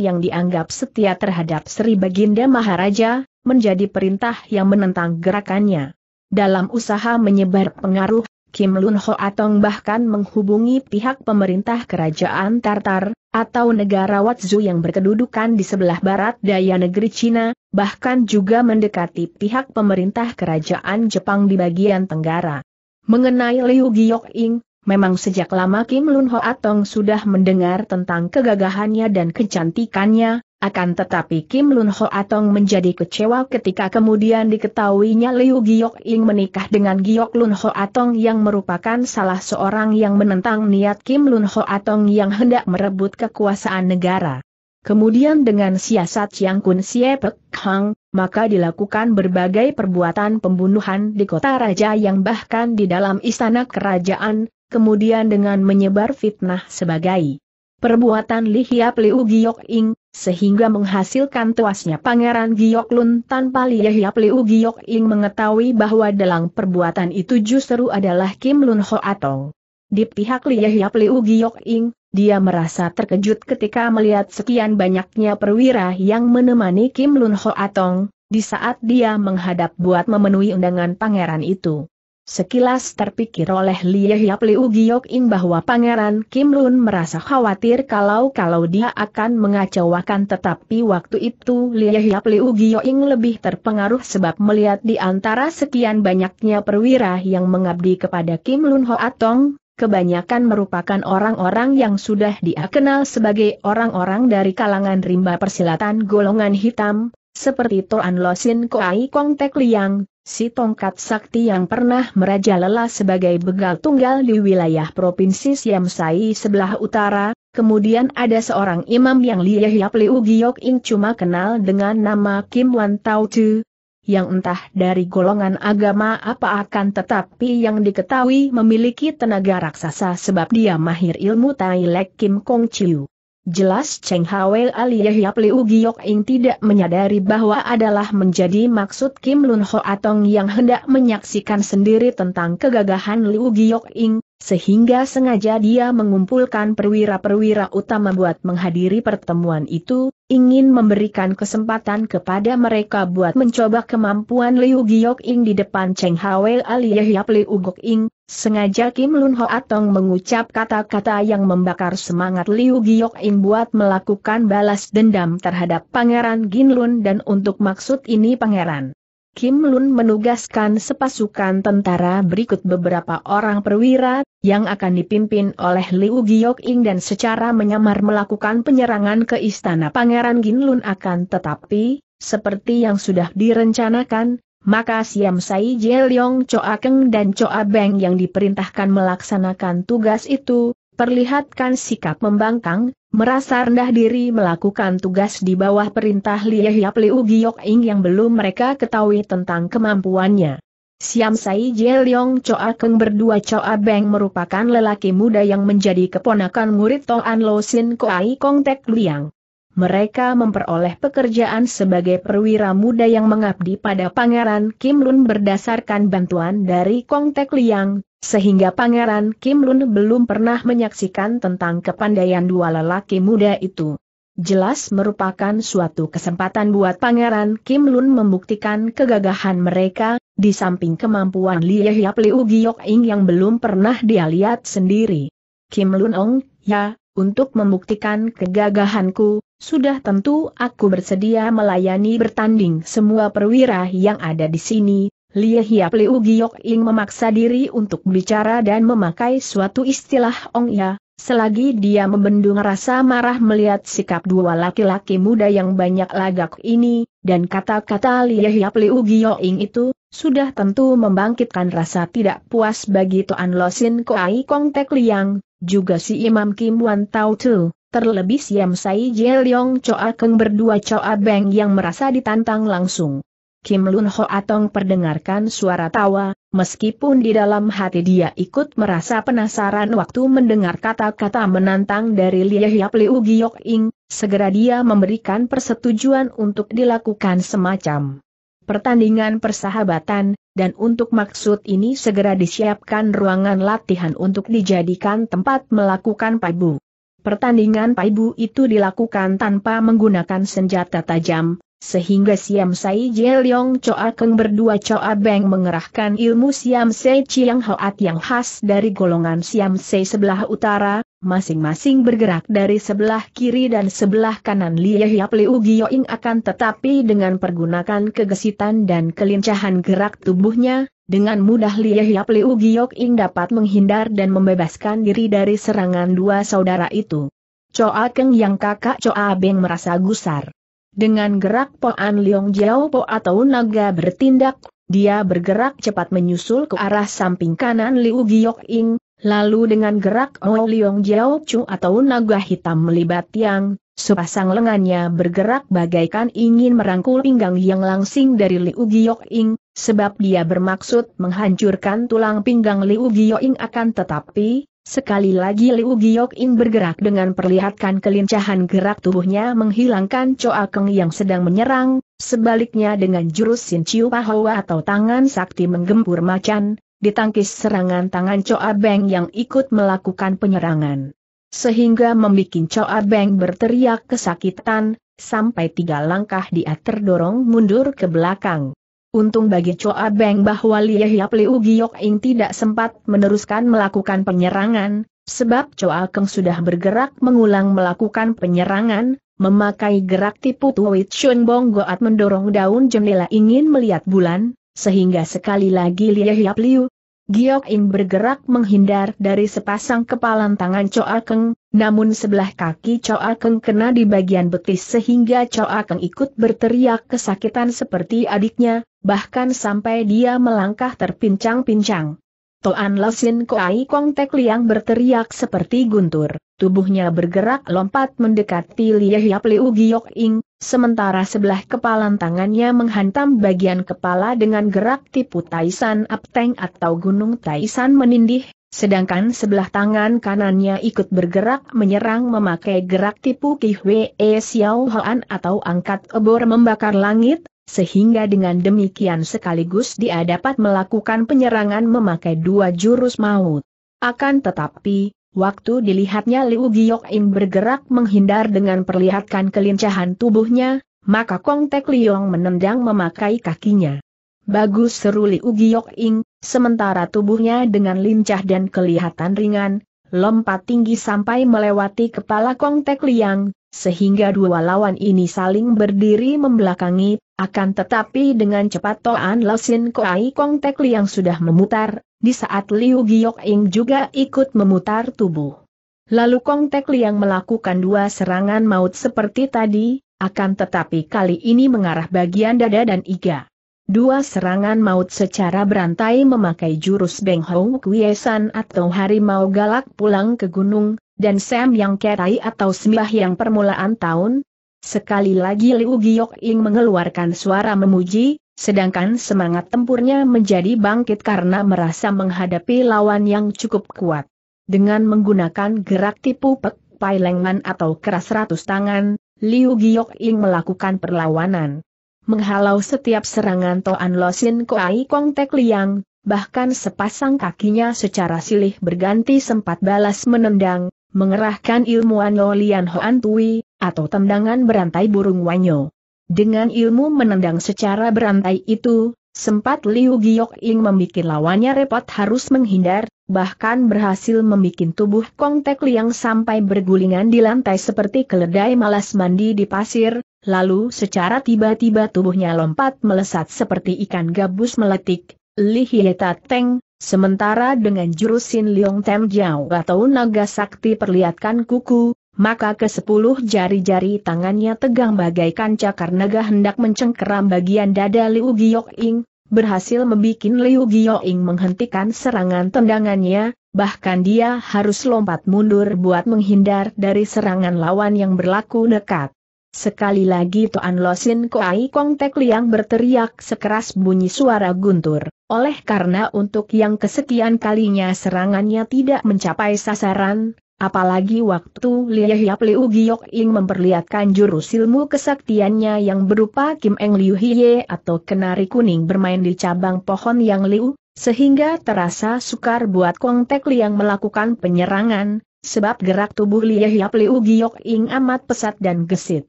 yang dianggap setia terhadap Sri Baginda Maharaja, menjadi perintah yang menentang gerakannya. Dalam usaha menyebar pengaruh, Kim Lun Ho Atong bahkan menghubungi pihak pemerintah kerajaan Tartar, atau negara Watzu yang berkedudukan di sebelah barat daya negeri Cina, bahkan juga mendekati pihak pemerintah kerajaan Jepang di bagian tenggara. Mengenai Liu Giyok-ing, memang sejak lama Kim Lun Ho Atong sudah mendengar tentang kegagahannya dan kecantikannya, akan tetapi Kim Lun Ho Atong menjadi kecewa ketika kemudian diketahuinya Liu Giok Ing menikah dengan Giok Lun Ho Atong yang merupakan salah seorang yang menentang niat Kim Lun Ho Atong yang hendak merebut kekuasaan negara. Kemudian dengan siasat Chiang Kun Siepek Hang, maka dilakukan berbagai perbuatan pembunuhan di kota raja yang bahkan di dalam istana kerajaan, kemudian dengan menyebar fitnah sebagai perbuatan Li Hiap Liu Giok Ing, sehingga menghasilkan tuasnya Pangeran Giok Lun tanpa Lie Hiap Liu Giok Ing mengetahui bahwa dalam perbuatan itu justru adalah Kim Lun Ho Atong. Di pihak Lie Hiap Liu Giok Ing, dia merasa terkejut ketika melihat sekian banyaknya perwira yang menemani Kim Lun Ho Atong, di saat dia menghadap buat memenuhi undangan pangeran itu. Sekilas terpikir oleh Lie Hiap Liu Giok In bahwa Pangeran Kim Lun merasa khawatir kalau-kalau dia akan mengacaukan. tetapi waktu itu Lie Hiap Liu Giok In lebih terpengaruh sebab melihat di antara sekian banyaknya perwira yang mengabdi kepada Kim Lun Ho Atong, kebanyakan merupakan orang-orang yang sudah dia kenal sebagai orang-orang dari kalangan rimba persilatan golongan hitam, seperti Toan Losin Koai Kong Tek Liang, si tongkat sakti yang pernah merajalela sebagai begal tunggal di wilayah Provinsi Siam Sai sebelah utara, kemudian ada seorang imam yang Lie Hiap Liu Giok Ing cuma kenal dengan nama Kim Wan Tau Chu, yang entah dari golongan agama apa akan tetapi yang diketahui memiliki tenaga raksasa sebab dia mahir ilmu Tai Lek Kim Kong Chiu. Jelas Cheng Ali Aliyahyap Liu Giyok Ing tidak menyadari bahwa adalah menjadi maksud Kim Lun Ho Atong yang hendak menyaksikan sendiri tentang kegagahan Liu Giyok Ing, sehingga sengaja dia mengumpulkan perwira-perwira utama buat menghadiri pertemuan itu, ingin memberikan kesempatan kepada mereka buat mencoba kemampuan Liu Giyok Ing di depan Cheng Ali Aliyahyap Liu Gok Ing, Sengaja Kim Lun Ho Atong mengucap kata-kata yang membakar semangat Liu Giok In buat melakukan balas dendam terhadap Pangeran Gin Lun dan untuk maksud ini Pangeran Kim Lun menugaskan sepasukan tentara berikut beberapa orang perwira, yang akan dipimpin oleh Liu Giok In dan secara menyamar melakukan penyerangan ke istana Pangeran Gin Lun akan tetapi, seperti yang sudah direncanakan, maka Siam Sai Jeliong Choa Keng dan Choa Beng yang diperintahkan melaksanakan tugas itu, perlihatkan sikap membangkang, merasa rendah diri melakukan tugas di bawah perintah Lie Hiap Liu Giok Ing yang belum mereka ketahui tentang kemampuannya. Siam Sai Jeliong Choa Keng berdua Choa Beng merupakan lelaki muda yang menjadi keponakan murid Toan Lo Sin Koai Kong Tek Liang mereka memperoleh pekerjaan sebagai perwira muda yang mengabdi pada Pangeran Kim Lun berdasarkan bantuan dari Kong Tek Liang, sehingga Pangeran Kim Lun belum pernah menyaksikan tentang kepandaian dua lelaki muda itu. Jelas merupakan suatu kesempatan buat Pangeran Kim Lun membuktikan kegagahan mereka, di samping kemampuan Li Hiap Liu Giok Ing yang belum pernah dia lihat sendiri. Kim Lun Ong, ya, untuk membuktikan kegagahanku, sudah tentu aku bersedia melayani bertanding semua perwira yang ada di sini. Lia Hiap Liu Giok Ing memaksa diri untuk bicara dan memakai suatu istilah Ong Ya, selagi dia membendung rasa marah melihat sikap dua laki-laki muda yang banyak lagak ini, dan kata-kata Lia Hiap Liu Giok Ing itu, sudah tentu membangkitkan rasa tidak puas bagi Toan Losin Koai Kong Tek Liang, juga si Imam Kim Wan Tau Tu, terlebih Siam Sai Yong Choa Keng berdua Choa Beng yang merasa ditantang langsung. Kim Lun Ho Atong perdengarkan suara tawa, meskipun di dalam hati dia ikut merasa penasaran waktu mendengar kata-kata menantang dari Lia Hiap Liu Giok Ing, segera dia memberikan persetujuan untuk dilakukan semacam pertandingan persahabatan, dan untuk maksud ini segera disiapkan ruangan latihan untuk dijadikan tempat melakukan paibu. Pertandingan paibu itu dilakukan tanpa menggunakan senjata tajam, sehingga Siam Sai Jeliong Choa Keng berdua Choa Beng mengerahkan ilmu Siam Sai Chiang Hoat yang khas dari golongan Siam Sai sebelah utara, masing-masing bergerak dari sebelah kiri dan sebelah kanan Lie Liu Gioing akan tetapi dengan pergunakan kegesitan dan kelincahan gerak tubuhnya, dengan mudah Lie Liu Gioing dapat menghindar dan membebaskan diri dari serangan dua saudara itu. Choa Keng yang kakak Choa Beng merasa gusar. Dengan gerak Poan Leong Jiao Po atau naga bertindak, dia bergerak cepat menyusul ke arah samping kanan Liu Giyok Ing, Lalu dengan gerak Oi Liong Jiao Chu atau naga hitam melibat tiang, sepasang lengannya bergerak bagaikan ingin merangkul pinggang yang langsing dari Liu Giyok-ing, sebab dia bermaksud menghancurkan tulang pinggang Liu Giyok-ing akan tetapi, sekali lagi Liu Giyok-ing bergerak dengan perlihatkan kelincahan gerak tubuhnya menghilangkan Choa Keng yang sedang menyerang, sebaliknya dengan jurus Sin Chiu Pahoa atau tangan sakti menggempur macan, ditangkis serangan tangan Choa Beng yang ikut melakukan penyerangan. Sehingga membuat Choa Beng berteriak kesakitan, sampai tiga langkah dia terdorong mundur ke belakang. Untung bagi Choa Beng bahwa Lie Hiap Liu Giok Ing tidak sempat meneruskan melakukan penyerangan, sebab Choa Keng sudah bergerak mengulang melakukan penyerangan, memakai gerak tipu Tuwit Shun Bong Goat mendorong daun jendela ingin melihat bulan, sehingga sekali lagi Lia Hiap Liu, Giok In bergerak menghindar dari sepasang kepalan tangan Choa Keng, namun sebelah kaki Choa Keng kena di bagian betis sehingga Choa Keng ikut berteriak kesakitan seperti adiknya, bahkan sampai dia melangkah terpincang-pincang. Toan Losin Koai Kong Tek Liang berteriak seperti guntur, tubuhnya bergerak lompat mendekati Lia Hiap Liu Giok In, sementara sebelah kepalan tangannya menghantam bagian kepala dengan gerak tipu Taisan Apteng atau Gunung Taisan menindih, sedangkan sebelah tangan kanannya ikut bergerak menyerang memakai gerak tipu Kihwe E Xiao Hoan atau angkat obor membakar langit, sehingga dengan demikian sekaligus dia dapat melakukan penyerangan memakai dua jurus maut. Akan tetapi, Waktu dilihatnya Liu Giok Ing bergerak menghindar dengan perlihatkan kelincahan tubuhnya, maka Kong Tek Liong menendang memakai kakinya. Bagus seru Liu Giok Ing, sementara tubuhnya dengan lincah dan kelihatan ringan, lompat tinggi sampai melewati kepala Kong Tek Liang, sehingga dua lawan ini saling berdiri membelakangi, akan tetapi dengan cepat Toan Lesin Koai Kong Tek Liang sudah memutar, di saat Liu Giok Ing juga ikut memutar tubuh. Lalu Kong Tek Liang melakukan dua serangan maut seperti tadi, akan tetapi kali ini mengarah bagian dada dan iga. Dua serangan maut secara berantai memakai jurus Beng Hong Kwiesan atau harimau galak pulang ke gunung, dan Sam yang Kerai atau sembah yang permulaan tahun. Sekali lagi Liu Giok Ing mengeluarkan suara memuji, sedangkan semangat tempurnya menjadi bangkit karena merasa menghadapi lawan yang cukup kuat. Dengan menggunakan gerak tipu pek, pailengan atau keras ratus tangan, Liu Giok Ing melakukan perlawanan. Menghalau setiap serangan Toan Sin Koai Kong Tek Liang, bahkan sepasang kakinya secara silih berganti sempat balas menendang, mengerahkan ilmu Anyo Lian Hoan Tui, atau tendangan berantai burung Wanyo. Dengan ilmu menendang secara berantai itu, sempat Liu Giok Ing membuat lawannya repot harus menghindar, bahkan berhasil membuat tubuh Kong Tek Liang sampai bergulingan di lantai seperti keledai malas mandi di pasir, lalu secara tiba-tiba tubuhnya lompat melesat seperti ikan gabus meletik, Li Hieta Teng, Sementara dengan jurusin Liong Tem Jiao atau naga sakti perlihatkan kuku, maka ke sepuluh jari-jari tangannya tegang bagaikan cakar naga hendak mencengkeram bagian dada Liu Giok Ing, berhasil membuat Liu Giok Ing menghentikan serangan tendangannya, bahkan dia harus lompat mundur buat menghindar dari serangan lawan yang berlaku dekat. Sekali lagi Toan Losin Koai Kong Tek Liang berteriak sekeras bunyi suara guntur. Oleh karena untuk yang kesekian kalinya serangannya tidak mencapai sasaran, apalagi waktu Lia Hiap Liu Giok Ing memperlihatkan jurus ilmu kesaktiannya yang berupa Kim Eng Liu Hiye atau Kenari Kuning bermain di cabang pohon yang liu, sehingga terasa sukar buat Kong Tek Liang melakukan penyerangan, sebab gerak tubuh Lia Hiap Liu Giok Ing amat pesat dan gesit.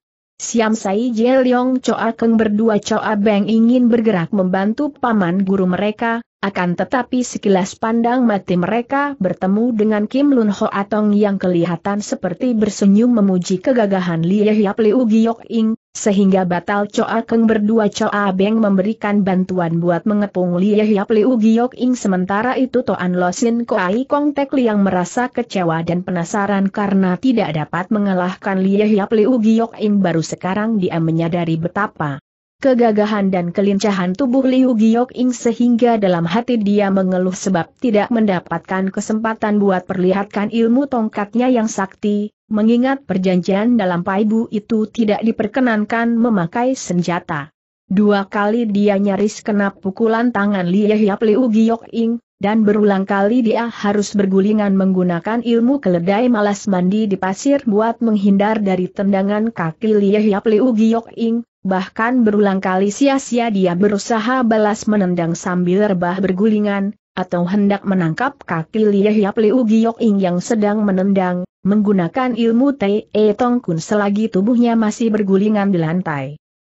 Siam Sai Yong Choa Keng berdua Choa Beng ingin bergerak membantu paman guru mereka, akan tetapi sekilas pandang mati mereka bertemu dengan Kim Lun Ho Atong yang kelihatan seperti bersenyum memuji kegagahan Lie Hiap Liu Giok Ing, sehingga batal coa Keng berdua coa Beng memberikan bantuan buat mengepung Lie Hiap Liu Giok Ing sementara itu Toan Losin Koai Kong Tek Liang merasa kecewa dan penasaran karena tidak dapat mengalahkan Lie Hiap Liu Giok Ing baru sekarang dia menyadari betapa kegagahan dan kelincahan tubuh Liu Giok Ing sehingga dalam hati dia mengeluh sebab tidak mendapatkan kesempatan buat perlihatkan ilmu tongkatnya yang sakti, mengingat perjanjian dalam paibu itu tidak diperkenankan memakai senjata. Dua kali dia nyaris kena pukulan tangan Li Yehiap Liu Giyok Ing, dan berulang kali dia harus bergulingan menggunakan ilmu keledai malas mandi di pasir buat menghindar dari tendangan kaki Li Yehiap Liu Giyok Ing, bahkan berulang kali sia-sia dia berusaha balas menendang sambil rebah bergulingan, atau hendak menangkap kaki Li Yehiap Liu Giyok Ing yang sedang menendang, menggunakan ilmu Tai E Tong Kun selagi tubuhnya masih bergulingan di lantai.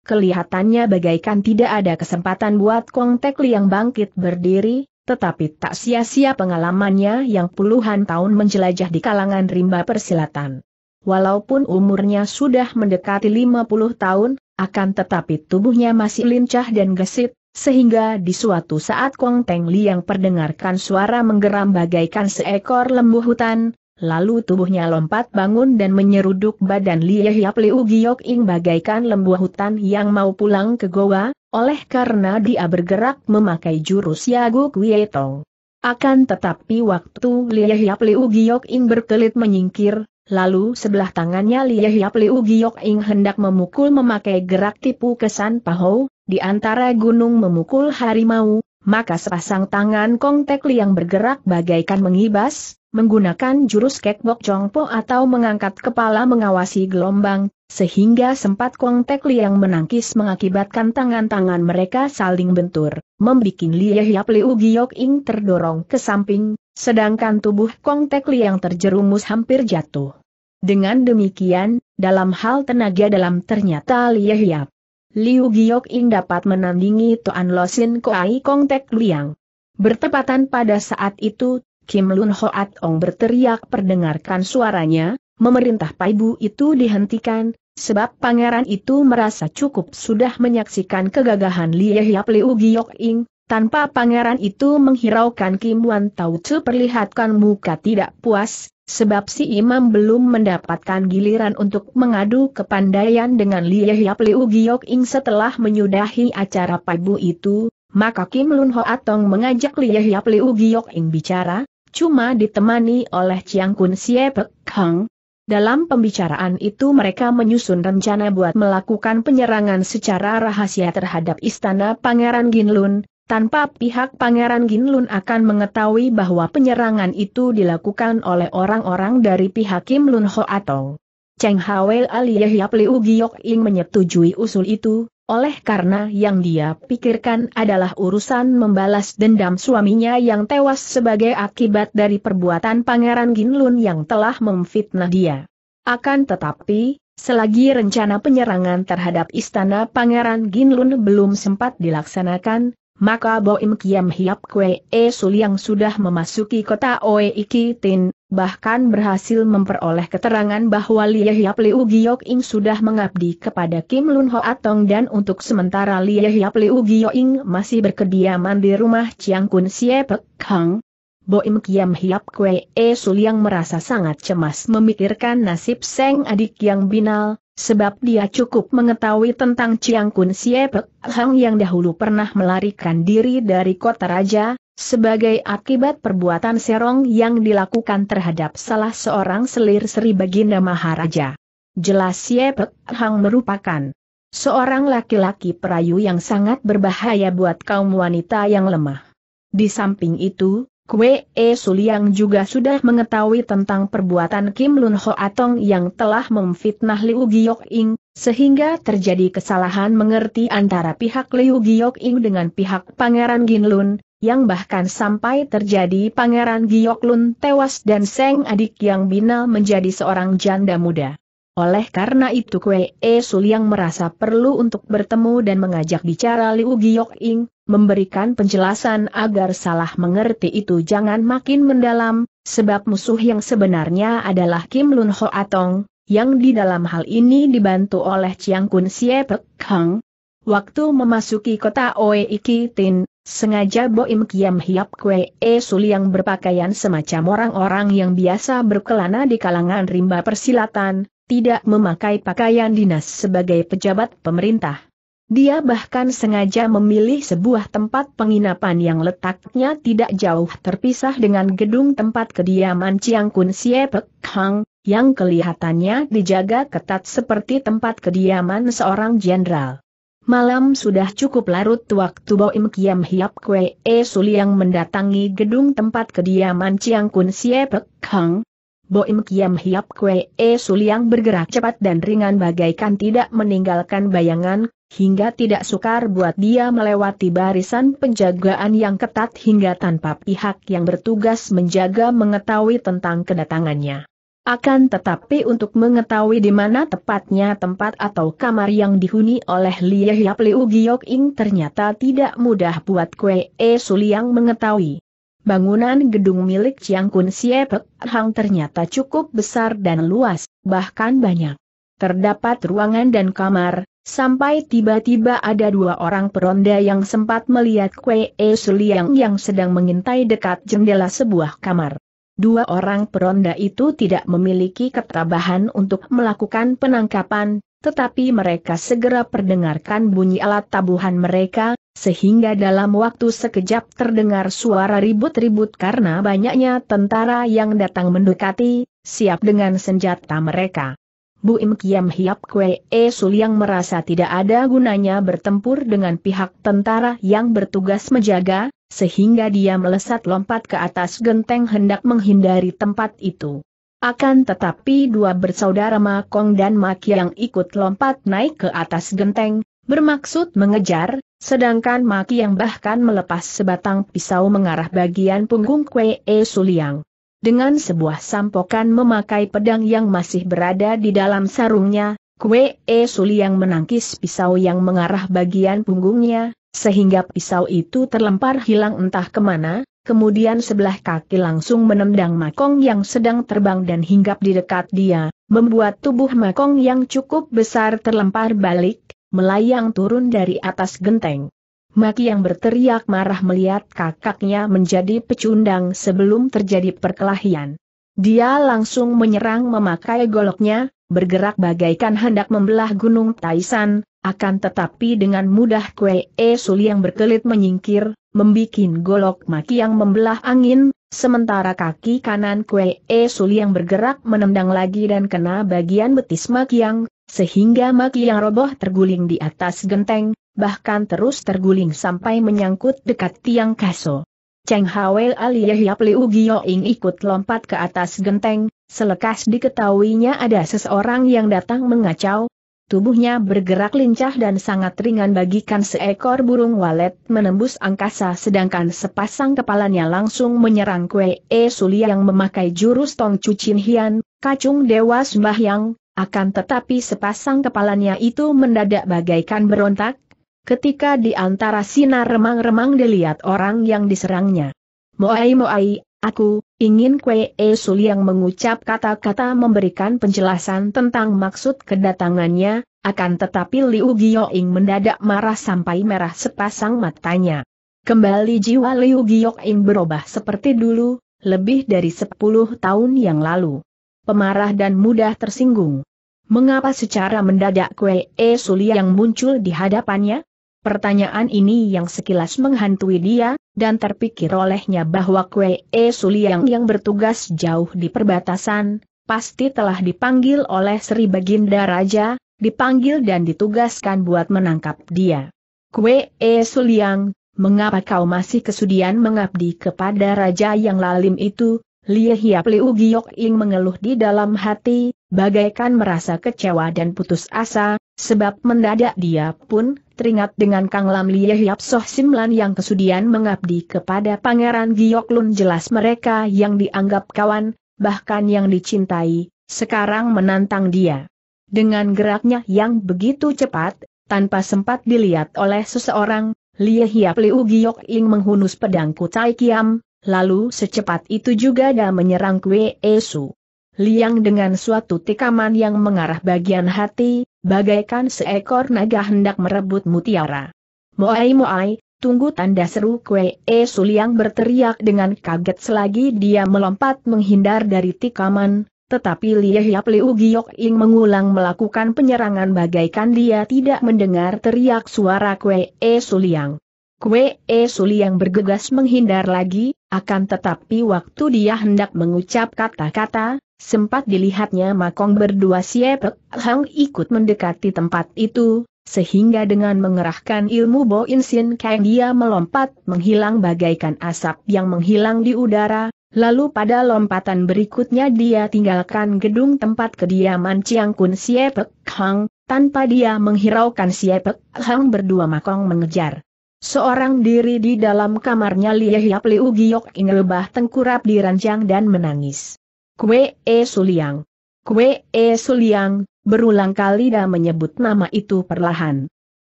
Kelihatannya bagaikan tidak ada kesempatan buat Kong Tek Liang bangkit berdiri, tetapi tak sia-sia pengalamannya yang puluhan tahun menjelajah di kalangan rimba persilatan. Walaupun umurnya sudah mendekati 50 tahun, akan tetapi tubuhnya masih lincah dan gesit, sehingga di suatu saat Kong Teng Liang perdengarkan suara menggeram bagaikan seekor lembu hutan, Lalu tubuhnya lompat bangun dan menyeruduk badan Lie Hiap Liu Ing bagaikan lembu hutan yang mau pulang ke Goa, oleh karena dia bergerak memakai jurus Yagu Kuietong. Akan tetapi waktu Lie Hiap Liu Ing berkelit menyingkir, lalu sebelah tangannya Lie Hiap Liu Ing hendak memukul memakai gerak tipu kesan pahau, di antara gunung memukul harimau, maka sepasang tangan Kong Tek Liang bergerak bagaikan mengibas, menggunakan jurus kekbok jongpo atau mengangkat kepala mengawasi gelombang, sehingga sempat Kong Tek Liang menangkis mengakibatkan tangan-tangan mereka saling bentur, membuat Lie Hiap Liu Giok Ing terdorong ke samping, sedangkan tubuh Kong Tek Liang terjerumus hampir jatuh. Dengan demikian, dalam hal tenaga dalam ternyata Lie Hiap. Liu Giok Ing dapat menandingi Toan Losin Koai Kong Tek Liang. Bertepatan pada saat itu, Kim Lun Hoat Ong berteriak perdengarkan suaranya, memerintah Paibu itu dihentikan, sebab pangeran itu merasa cukup sudah menyaksikan kegagahan Lie Hiap Liu Giok Ing, tanpa pangeran itu menghiraukan Kim Wan Tau Chu perlihatkan muka tidak puas, sebab si imam belum mendapatkan giliran untuk mengadu kepandaian dengan Lie Hiap Liu Giok Ing setelah menyudahi acara Paibu itu, maka Kim Lun Ho Atong mengajak Lie Hiap Liu Giok Ing bicara, cuma ditemani oleh Chiang Kun Siepek Hang. Dalam pembicaraan itu mereka menyusun rencana buat melakukan penyerangan secara rahasia terhadap istana Pangeran Ginlun, tanpa pihak Pangeran Ginlun akan mengetahui bahwa penyerangan itu dilakukan oleh orang-orang dari pihak Kim Lun Ho atau Cheng Hawel alias Yap Liu Giok Ing menyetujui usul itu, oleh karena yang dia pikirkan adalah urusan membalas dendam suaminya yang tewas sebagai akibat dari perbuatan Pangeran Ginlun yang telah memfitnah dia. Akan tetapi, selagi rencana penyerangan terhadap istana Pangeran Ginlun belum sempat dilaksanakan, maka Boim Kiam Hiap Kwe e Sul yang sudah memasuki kota Oe Iki Tin, bahkan berhasil memperoleh keterangan bahwa Lia Hiap Liu Giok Ing sudah mengabdi kepada Kim Lun Ho Atong dan untuk sementara Lia Hiap Liu Giok Ing masih berkediaman di rumah Chiang Kun Sie Pek Hang. Boim Kiam Hiap Kwe E Suliang merasa sangat cemas memikirkan nasib Seng adik yang binal, sebab dia cukup mengetahui tentang Chiang Kun Sie Pek Hang yang dahulu pernah melarikan diri dari kota raja, sebagai akibat perbuatan serong yang dilakukan terhadap salah seorang selir Sri Baginda Maharaja. Jelas Yepet Hang merupakan seorang laki-laki perayu yang sangat berbahaya buat kaum wanita yang lemah. Di samping itu, Kwe E Suliang juga sudah mengetahui tentang perbuatan Kim Lun Ho Atong yang telah memfitnah Liu Giok Ing, sehingga terjadi kesalahan mengerti antara pihak Liu Giok Ing dengan pihak Pangeran Gin Lun, yang bahkan sampai terjadi Pangeran Gioklun tewas dan Seng adik yang bina menjadi seorang janda muda. Oleh karena itu Kue E Suliang merasa perlu untuk bertemu dan mengajak bicara Liu Giok Ing, memberikan penjelasan agar salah mengerti itu jangan makin mendalam, sebab musuh yang sebenarnya adalah Kim Lun Ho Atong, yang di dalam hal ini dibantu oleh Chiang Kun Siepek Kang. Waktu memasuki kota Oeikitin, sengaja Boim Kiam Hiap Kwe E yang berpakaian semacam orang-orang yang biasa berkelana di kalangan rimba persilatan, tidak memakai pakaian dinas sebagai pejabat pemerintah. Dia bahkan sengaja memilih sebuah tempat penginapan yang letaknya tidak jauh terpisah dengan gedung tempat kediaman Chiang Kun Sie Pek Hang, yang kelihatannya dijaga ketat seperti tempat kediaman seorang jenderal. Malam sudah cukup larut waktu Boim Kiam Hiap Kwe E yang mendatangi gedung tempat kediaman Chiang Kun Sie Kang. Bo Boim Kiam Hiap Kwe E Suliang bergerak cepat dan ringan bagaikan tidak meninggalkan bayangan, hingga tidak sukar buat dia melewati barisan penjagaan yang ketat hingga tanpa pihak yang bertugas menjaga mengetahui tentang kedatangannya. Akan tetapi untuk mengetahui di mana tepatnya tempat atau kamar yang dihuni oleh Lie Hiap Liu Giok Ing ternyata tidak mudah buat Kue E Suliang mengetahui. Bangunan gedung milik Chiang Kun Siepek Hang ternyata cukup besar dan luas, bahkan banyak. Terdapat ruangan dan kamar, sampai tiba-tiba ada dua orang peronda yang sempat melihat Kue E Suliang yang sedang mengintai dekat jendela sebuah kamar. Dua orang peronda itu tidak memiliki ketabahan untuk melakukan penangkapan, tetapi mereka segera perdengarkan bunyi alat tabuhan mereka, sehingga dalam waktu sekejap terdengar suara ribut-ribut karena banyaknya tentara yang datang mendekati, siap dengan senjata mereka. Bu Im Kiam Hiap Kwe E Sul yang merasa tidak ada gunanya bertempur dengan pihak tentara yang bertugas menjaga, sehingga dia melesat lompat ke atas genteng hendak menghindari tempat itu. Akan tetapi dua bersaudara Makong dan maki yang ikut lompat naik ke atas genteng, bermaksud mengejar, sedangkan maki yang bahkan melepas sebatang pisau mengarah bagian punggung Kwe E Suliang. Dengan sebuah sampokan memakai pedang yang masih berada di dalam sarungnya, Kwe E Suliang menangkis pisau yang mengarah bagian punggungnya, sehingga pisau itu terlempar hilang entah kemana, kemudian sebelah kaki langsung menendang Makong yang sedang terbang dan hinggap di dekat dia, membuat tubuh Makong yang cukup besar terlempar balik, melayang turun dari atas genteng. Maki yang berteriak marah melihat kakaknya menjadi pecundang sebelum terjadi perkelahian. Dia langsung menyerang memakai goloknya, bergerak bagaikan hendak membelah gunung Taisan, akan tetapi dengan mudah Kue E Suli yang berkelit menyingkir, membikin golok maki yang membelah angin, sementara kaki kanan Kue E Suli yang bergerak menendang lagi dan kena bagian betis maki yang, sehingga maki yang roboh terguling di atas genteng, bahkan terus terguling sampai menyangkut dekat tiang kaso. Cheng Hawei Aliyahyap Liu Gioing ikut lompat ke atas genteng, selekas diketahuinya ada seseorang yang datang mengacau, Tubuhnya bergerak lincah dan sangat ringan bagikan seekor burung walet menembus angkasa sedangkan sepasang kepalanya langsung menyerang Kue E Suli yang memakai jurus Tong Cucin Hian, kacung dewa sembahyang, akan tetapi sepasang kepalanya itu mendadak bagaikan berontak, ketika di antara sinar remang-remang dilihat orang yang diserangnya. Moai Moai, Aku, ingin Kwe E Sul yang mengucap kata-kata memberikan penjelasan tentang maksud kedatangannya, akan tetapi Liu Giyong mendadak marah sampai merah sepasang matanya. Kembali jiwa Liu Giyong berubah seperti dulu, lebih dari sepuluh tahun yang lalu. Pemarah dan mudah tersinggung. Mengapa secara mendadak Kwe E Sul yang muncul di hadapannya? Pertanyaan ini yang sekilas menghantui dia, dan terpikir olehnya bahwa Kwe E Suliang yang bertugas jauh di perbatasan, pasti telah dipanggil oleh Sri Baginda Raja, dipanggil dan ditugaskan buat menangkap dia. Kwe E Suliang, mengapa kau masih kesudian mengabdi kepada Raja yang lalim itu? Lie Hiap Liu Giok Ing mengeluh di dalam hati, bagaikan merasa kecewa dan putus asa, sebab mendadak dia pun teringat dengan Kang Lam Lie Hiap Soh Simlan yang kesudian mengabdi kepada Pangeran Giok Lun jelas mereka yang dianggap kawan, bahkan yang dicintai, sekarang menantang dia. Dengan geraknya yang begitu cepat, tanpa sempat dilihat oleh seseorang, Lie Hiap Liu Giok Ing menghunus pedang Kutai Kiam, lalu secepat itu juga dia menyerang Kwe Esu. Liang dengan suatu tikaman yang mengarah bagian hati, bagaikan seekor naga hendak merebut mutiara. Moai Moai, tunggu tanda seru Kue E Suliang berteriak dengan kaget selagi dia melompat menghindar dari tikaman, tetapi Lie Hiap Liu Giok Ing mengulang melakukan penyerangan bagaikan dia tidak mendengar teriak suara Kue E Suliang. Kue E Suliang bergegas menghindar lagi, akan tetapi waktu dia hendak mengucap kata-kata, Sempat dilihatnya Makong berdua Siepek Hang ikut mendekati tempat itu, sehingga dengan mengerahkan ilmu Bo Insin Kang dia melompat menghilang bagaikan asap yang menghilang di udara, lalu pada lompatan berikutnya dia tinggalkan gedung tempat kediaman Chiang Kun Siepek Hang, tanpa dia menghiraukan Siepek Hang berdua Makong mengejar. Seorang diri di dalam kamarnya Lieh Yap Liu Giok Ingelbah tengkurap dirancang dan menangis. Kue E Suliang. Kue E Suliang, berulang kali dia menyebut nama itu perlahan.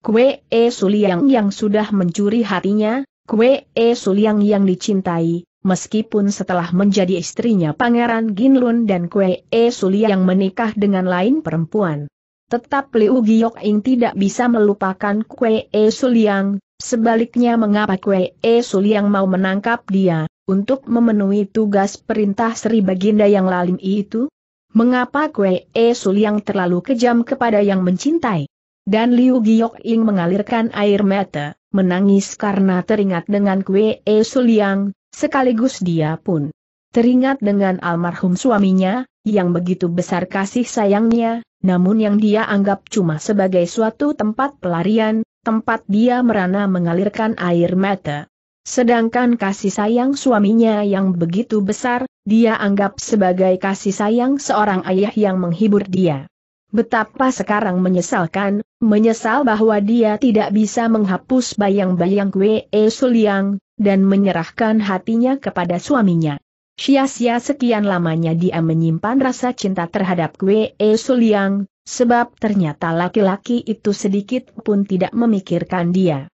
Kue E Suliang yang sudah mencuri hatinya, Kue E Suliang yang dicintai, meskipun setelah menjadi istrinya Pangeran Ginlun dan Kue E Suliang menikah dengan lain perempuan. Tetap Liu Giok Ing tidak bisa melupakan Kue E Suliang, sebaliknya mengapa Kue E Suliang mau menangkap dia, untuk memenuhi tugas perintah Sri Baginda yang lalim itu? Mengapa Kue E yang terlalu kejam kepada yang mencintai? Dan Liu Giok Ing mengalirkan air mata, menangis karena teringat dengan Kue E yang, sekaligus dia pun teringat dengan almarhum suaminya, yang begitu besar kasih sayangnya, namun yang dia anggap cuma sebagai suatu tempat pelarian, tempat dia merana mengalirkan air mata. Sedangkan kasih sayang suaminya yang begitu besar, dia anggap sebagai kasih sayang seorang ayah yang menghibur dia. Betapa sekarang menyesalkan, menyesal bahwa dia tidak bisa menghapus bayang-bayang Wei e Suliang, dan menyerahkan hatinya kepada suaminya. Sia-sia sekian lamanya dia menyimpan rasa cinta terhadap Wei e Suliang, sebab ternyata laki-laki itu sedikit pun tidak memikirkan dia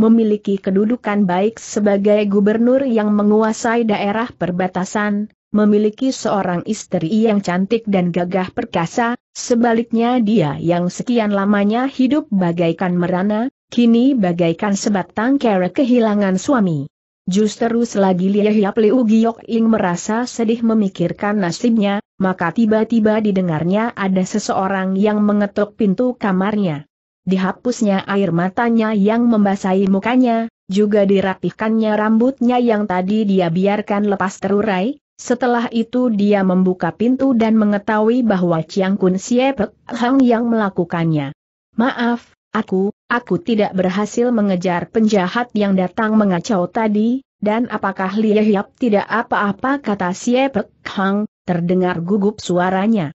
memiliki kedudukan baik sebagai gubernur yang menguasai daerah perbatasan, memiliki seorang istri yang cantik dan gagah perkasa, sebaliknya dia yang sekian lamanya hidup bagaikan merana, kini bagaikan sebatang kera kehilangan suami. Justru selagi Liahiap Liu Giok Ing merasa sedih memikirkan nasibnya, maka tiba-tiba didengarnya ada seseorang yang mengetuk pintu kamarnya dihapusnya air matanya yang membasahi mukanya, juga dirapihkannya rambutnya yang tadi dia biarkan lepas terurai, setelah itu dia membuka pintu dan mengetahui bahwa Chiang Kun Siepek Hang yang melakukannya. Maaf, aku, aku tidak berhasil mengejar penjahat yang datang mengacau tadi, dan apakah Lie Hiap tidak apa-apa kata Siepek Hang, terdengar gugup suaranya.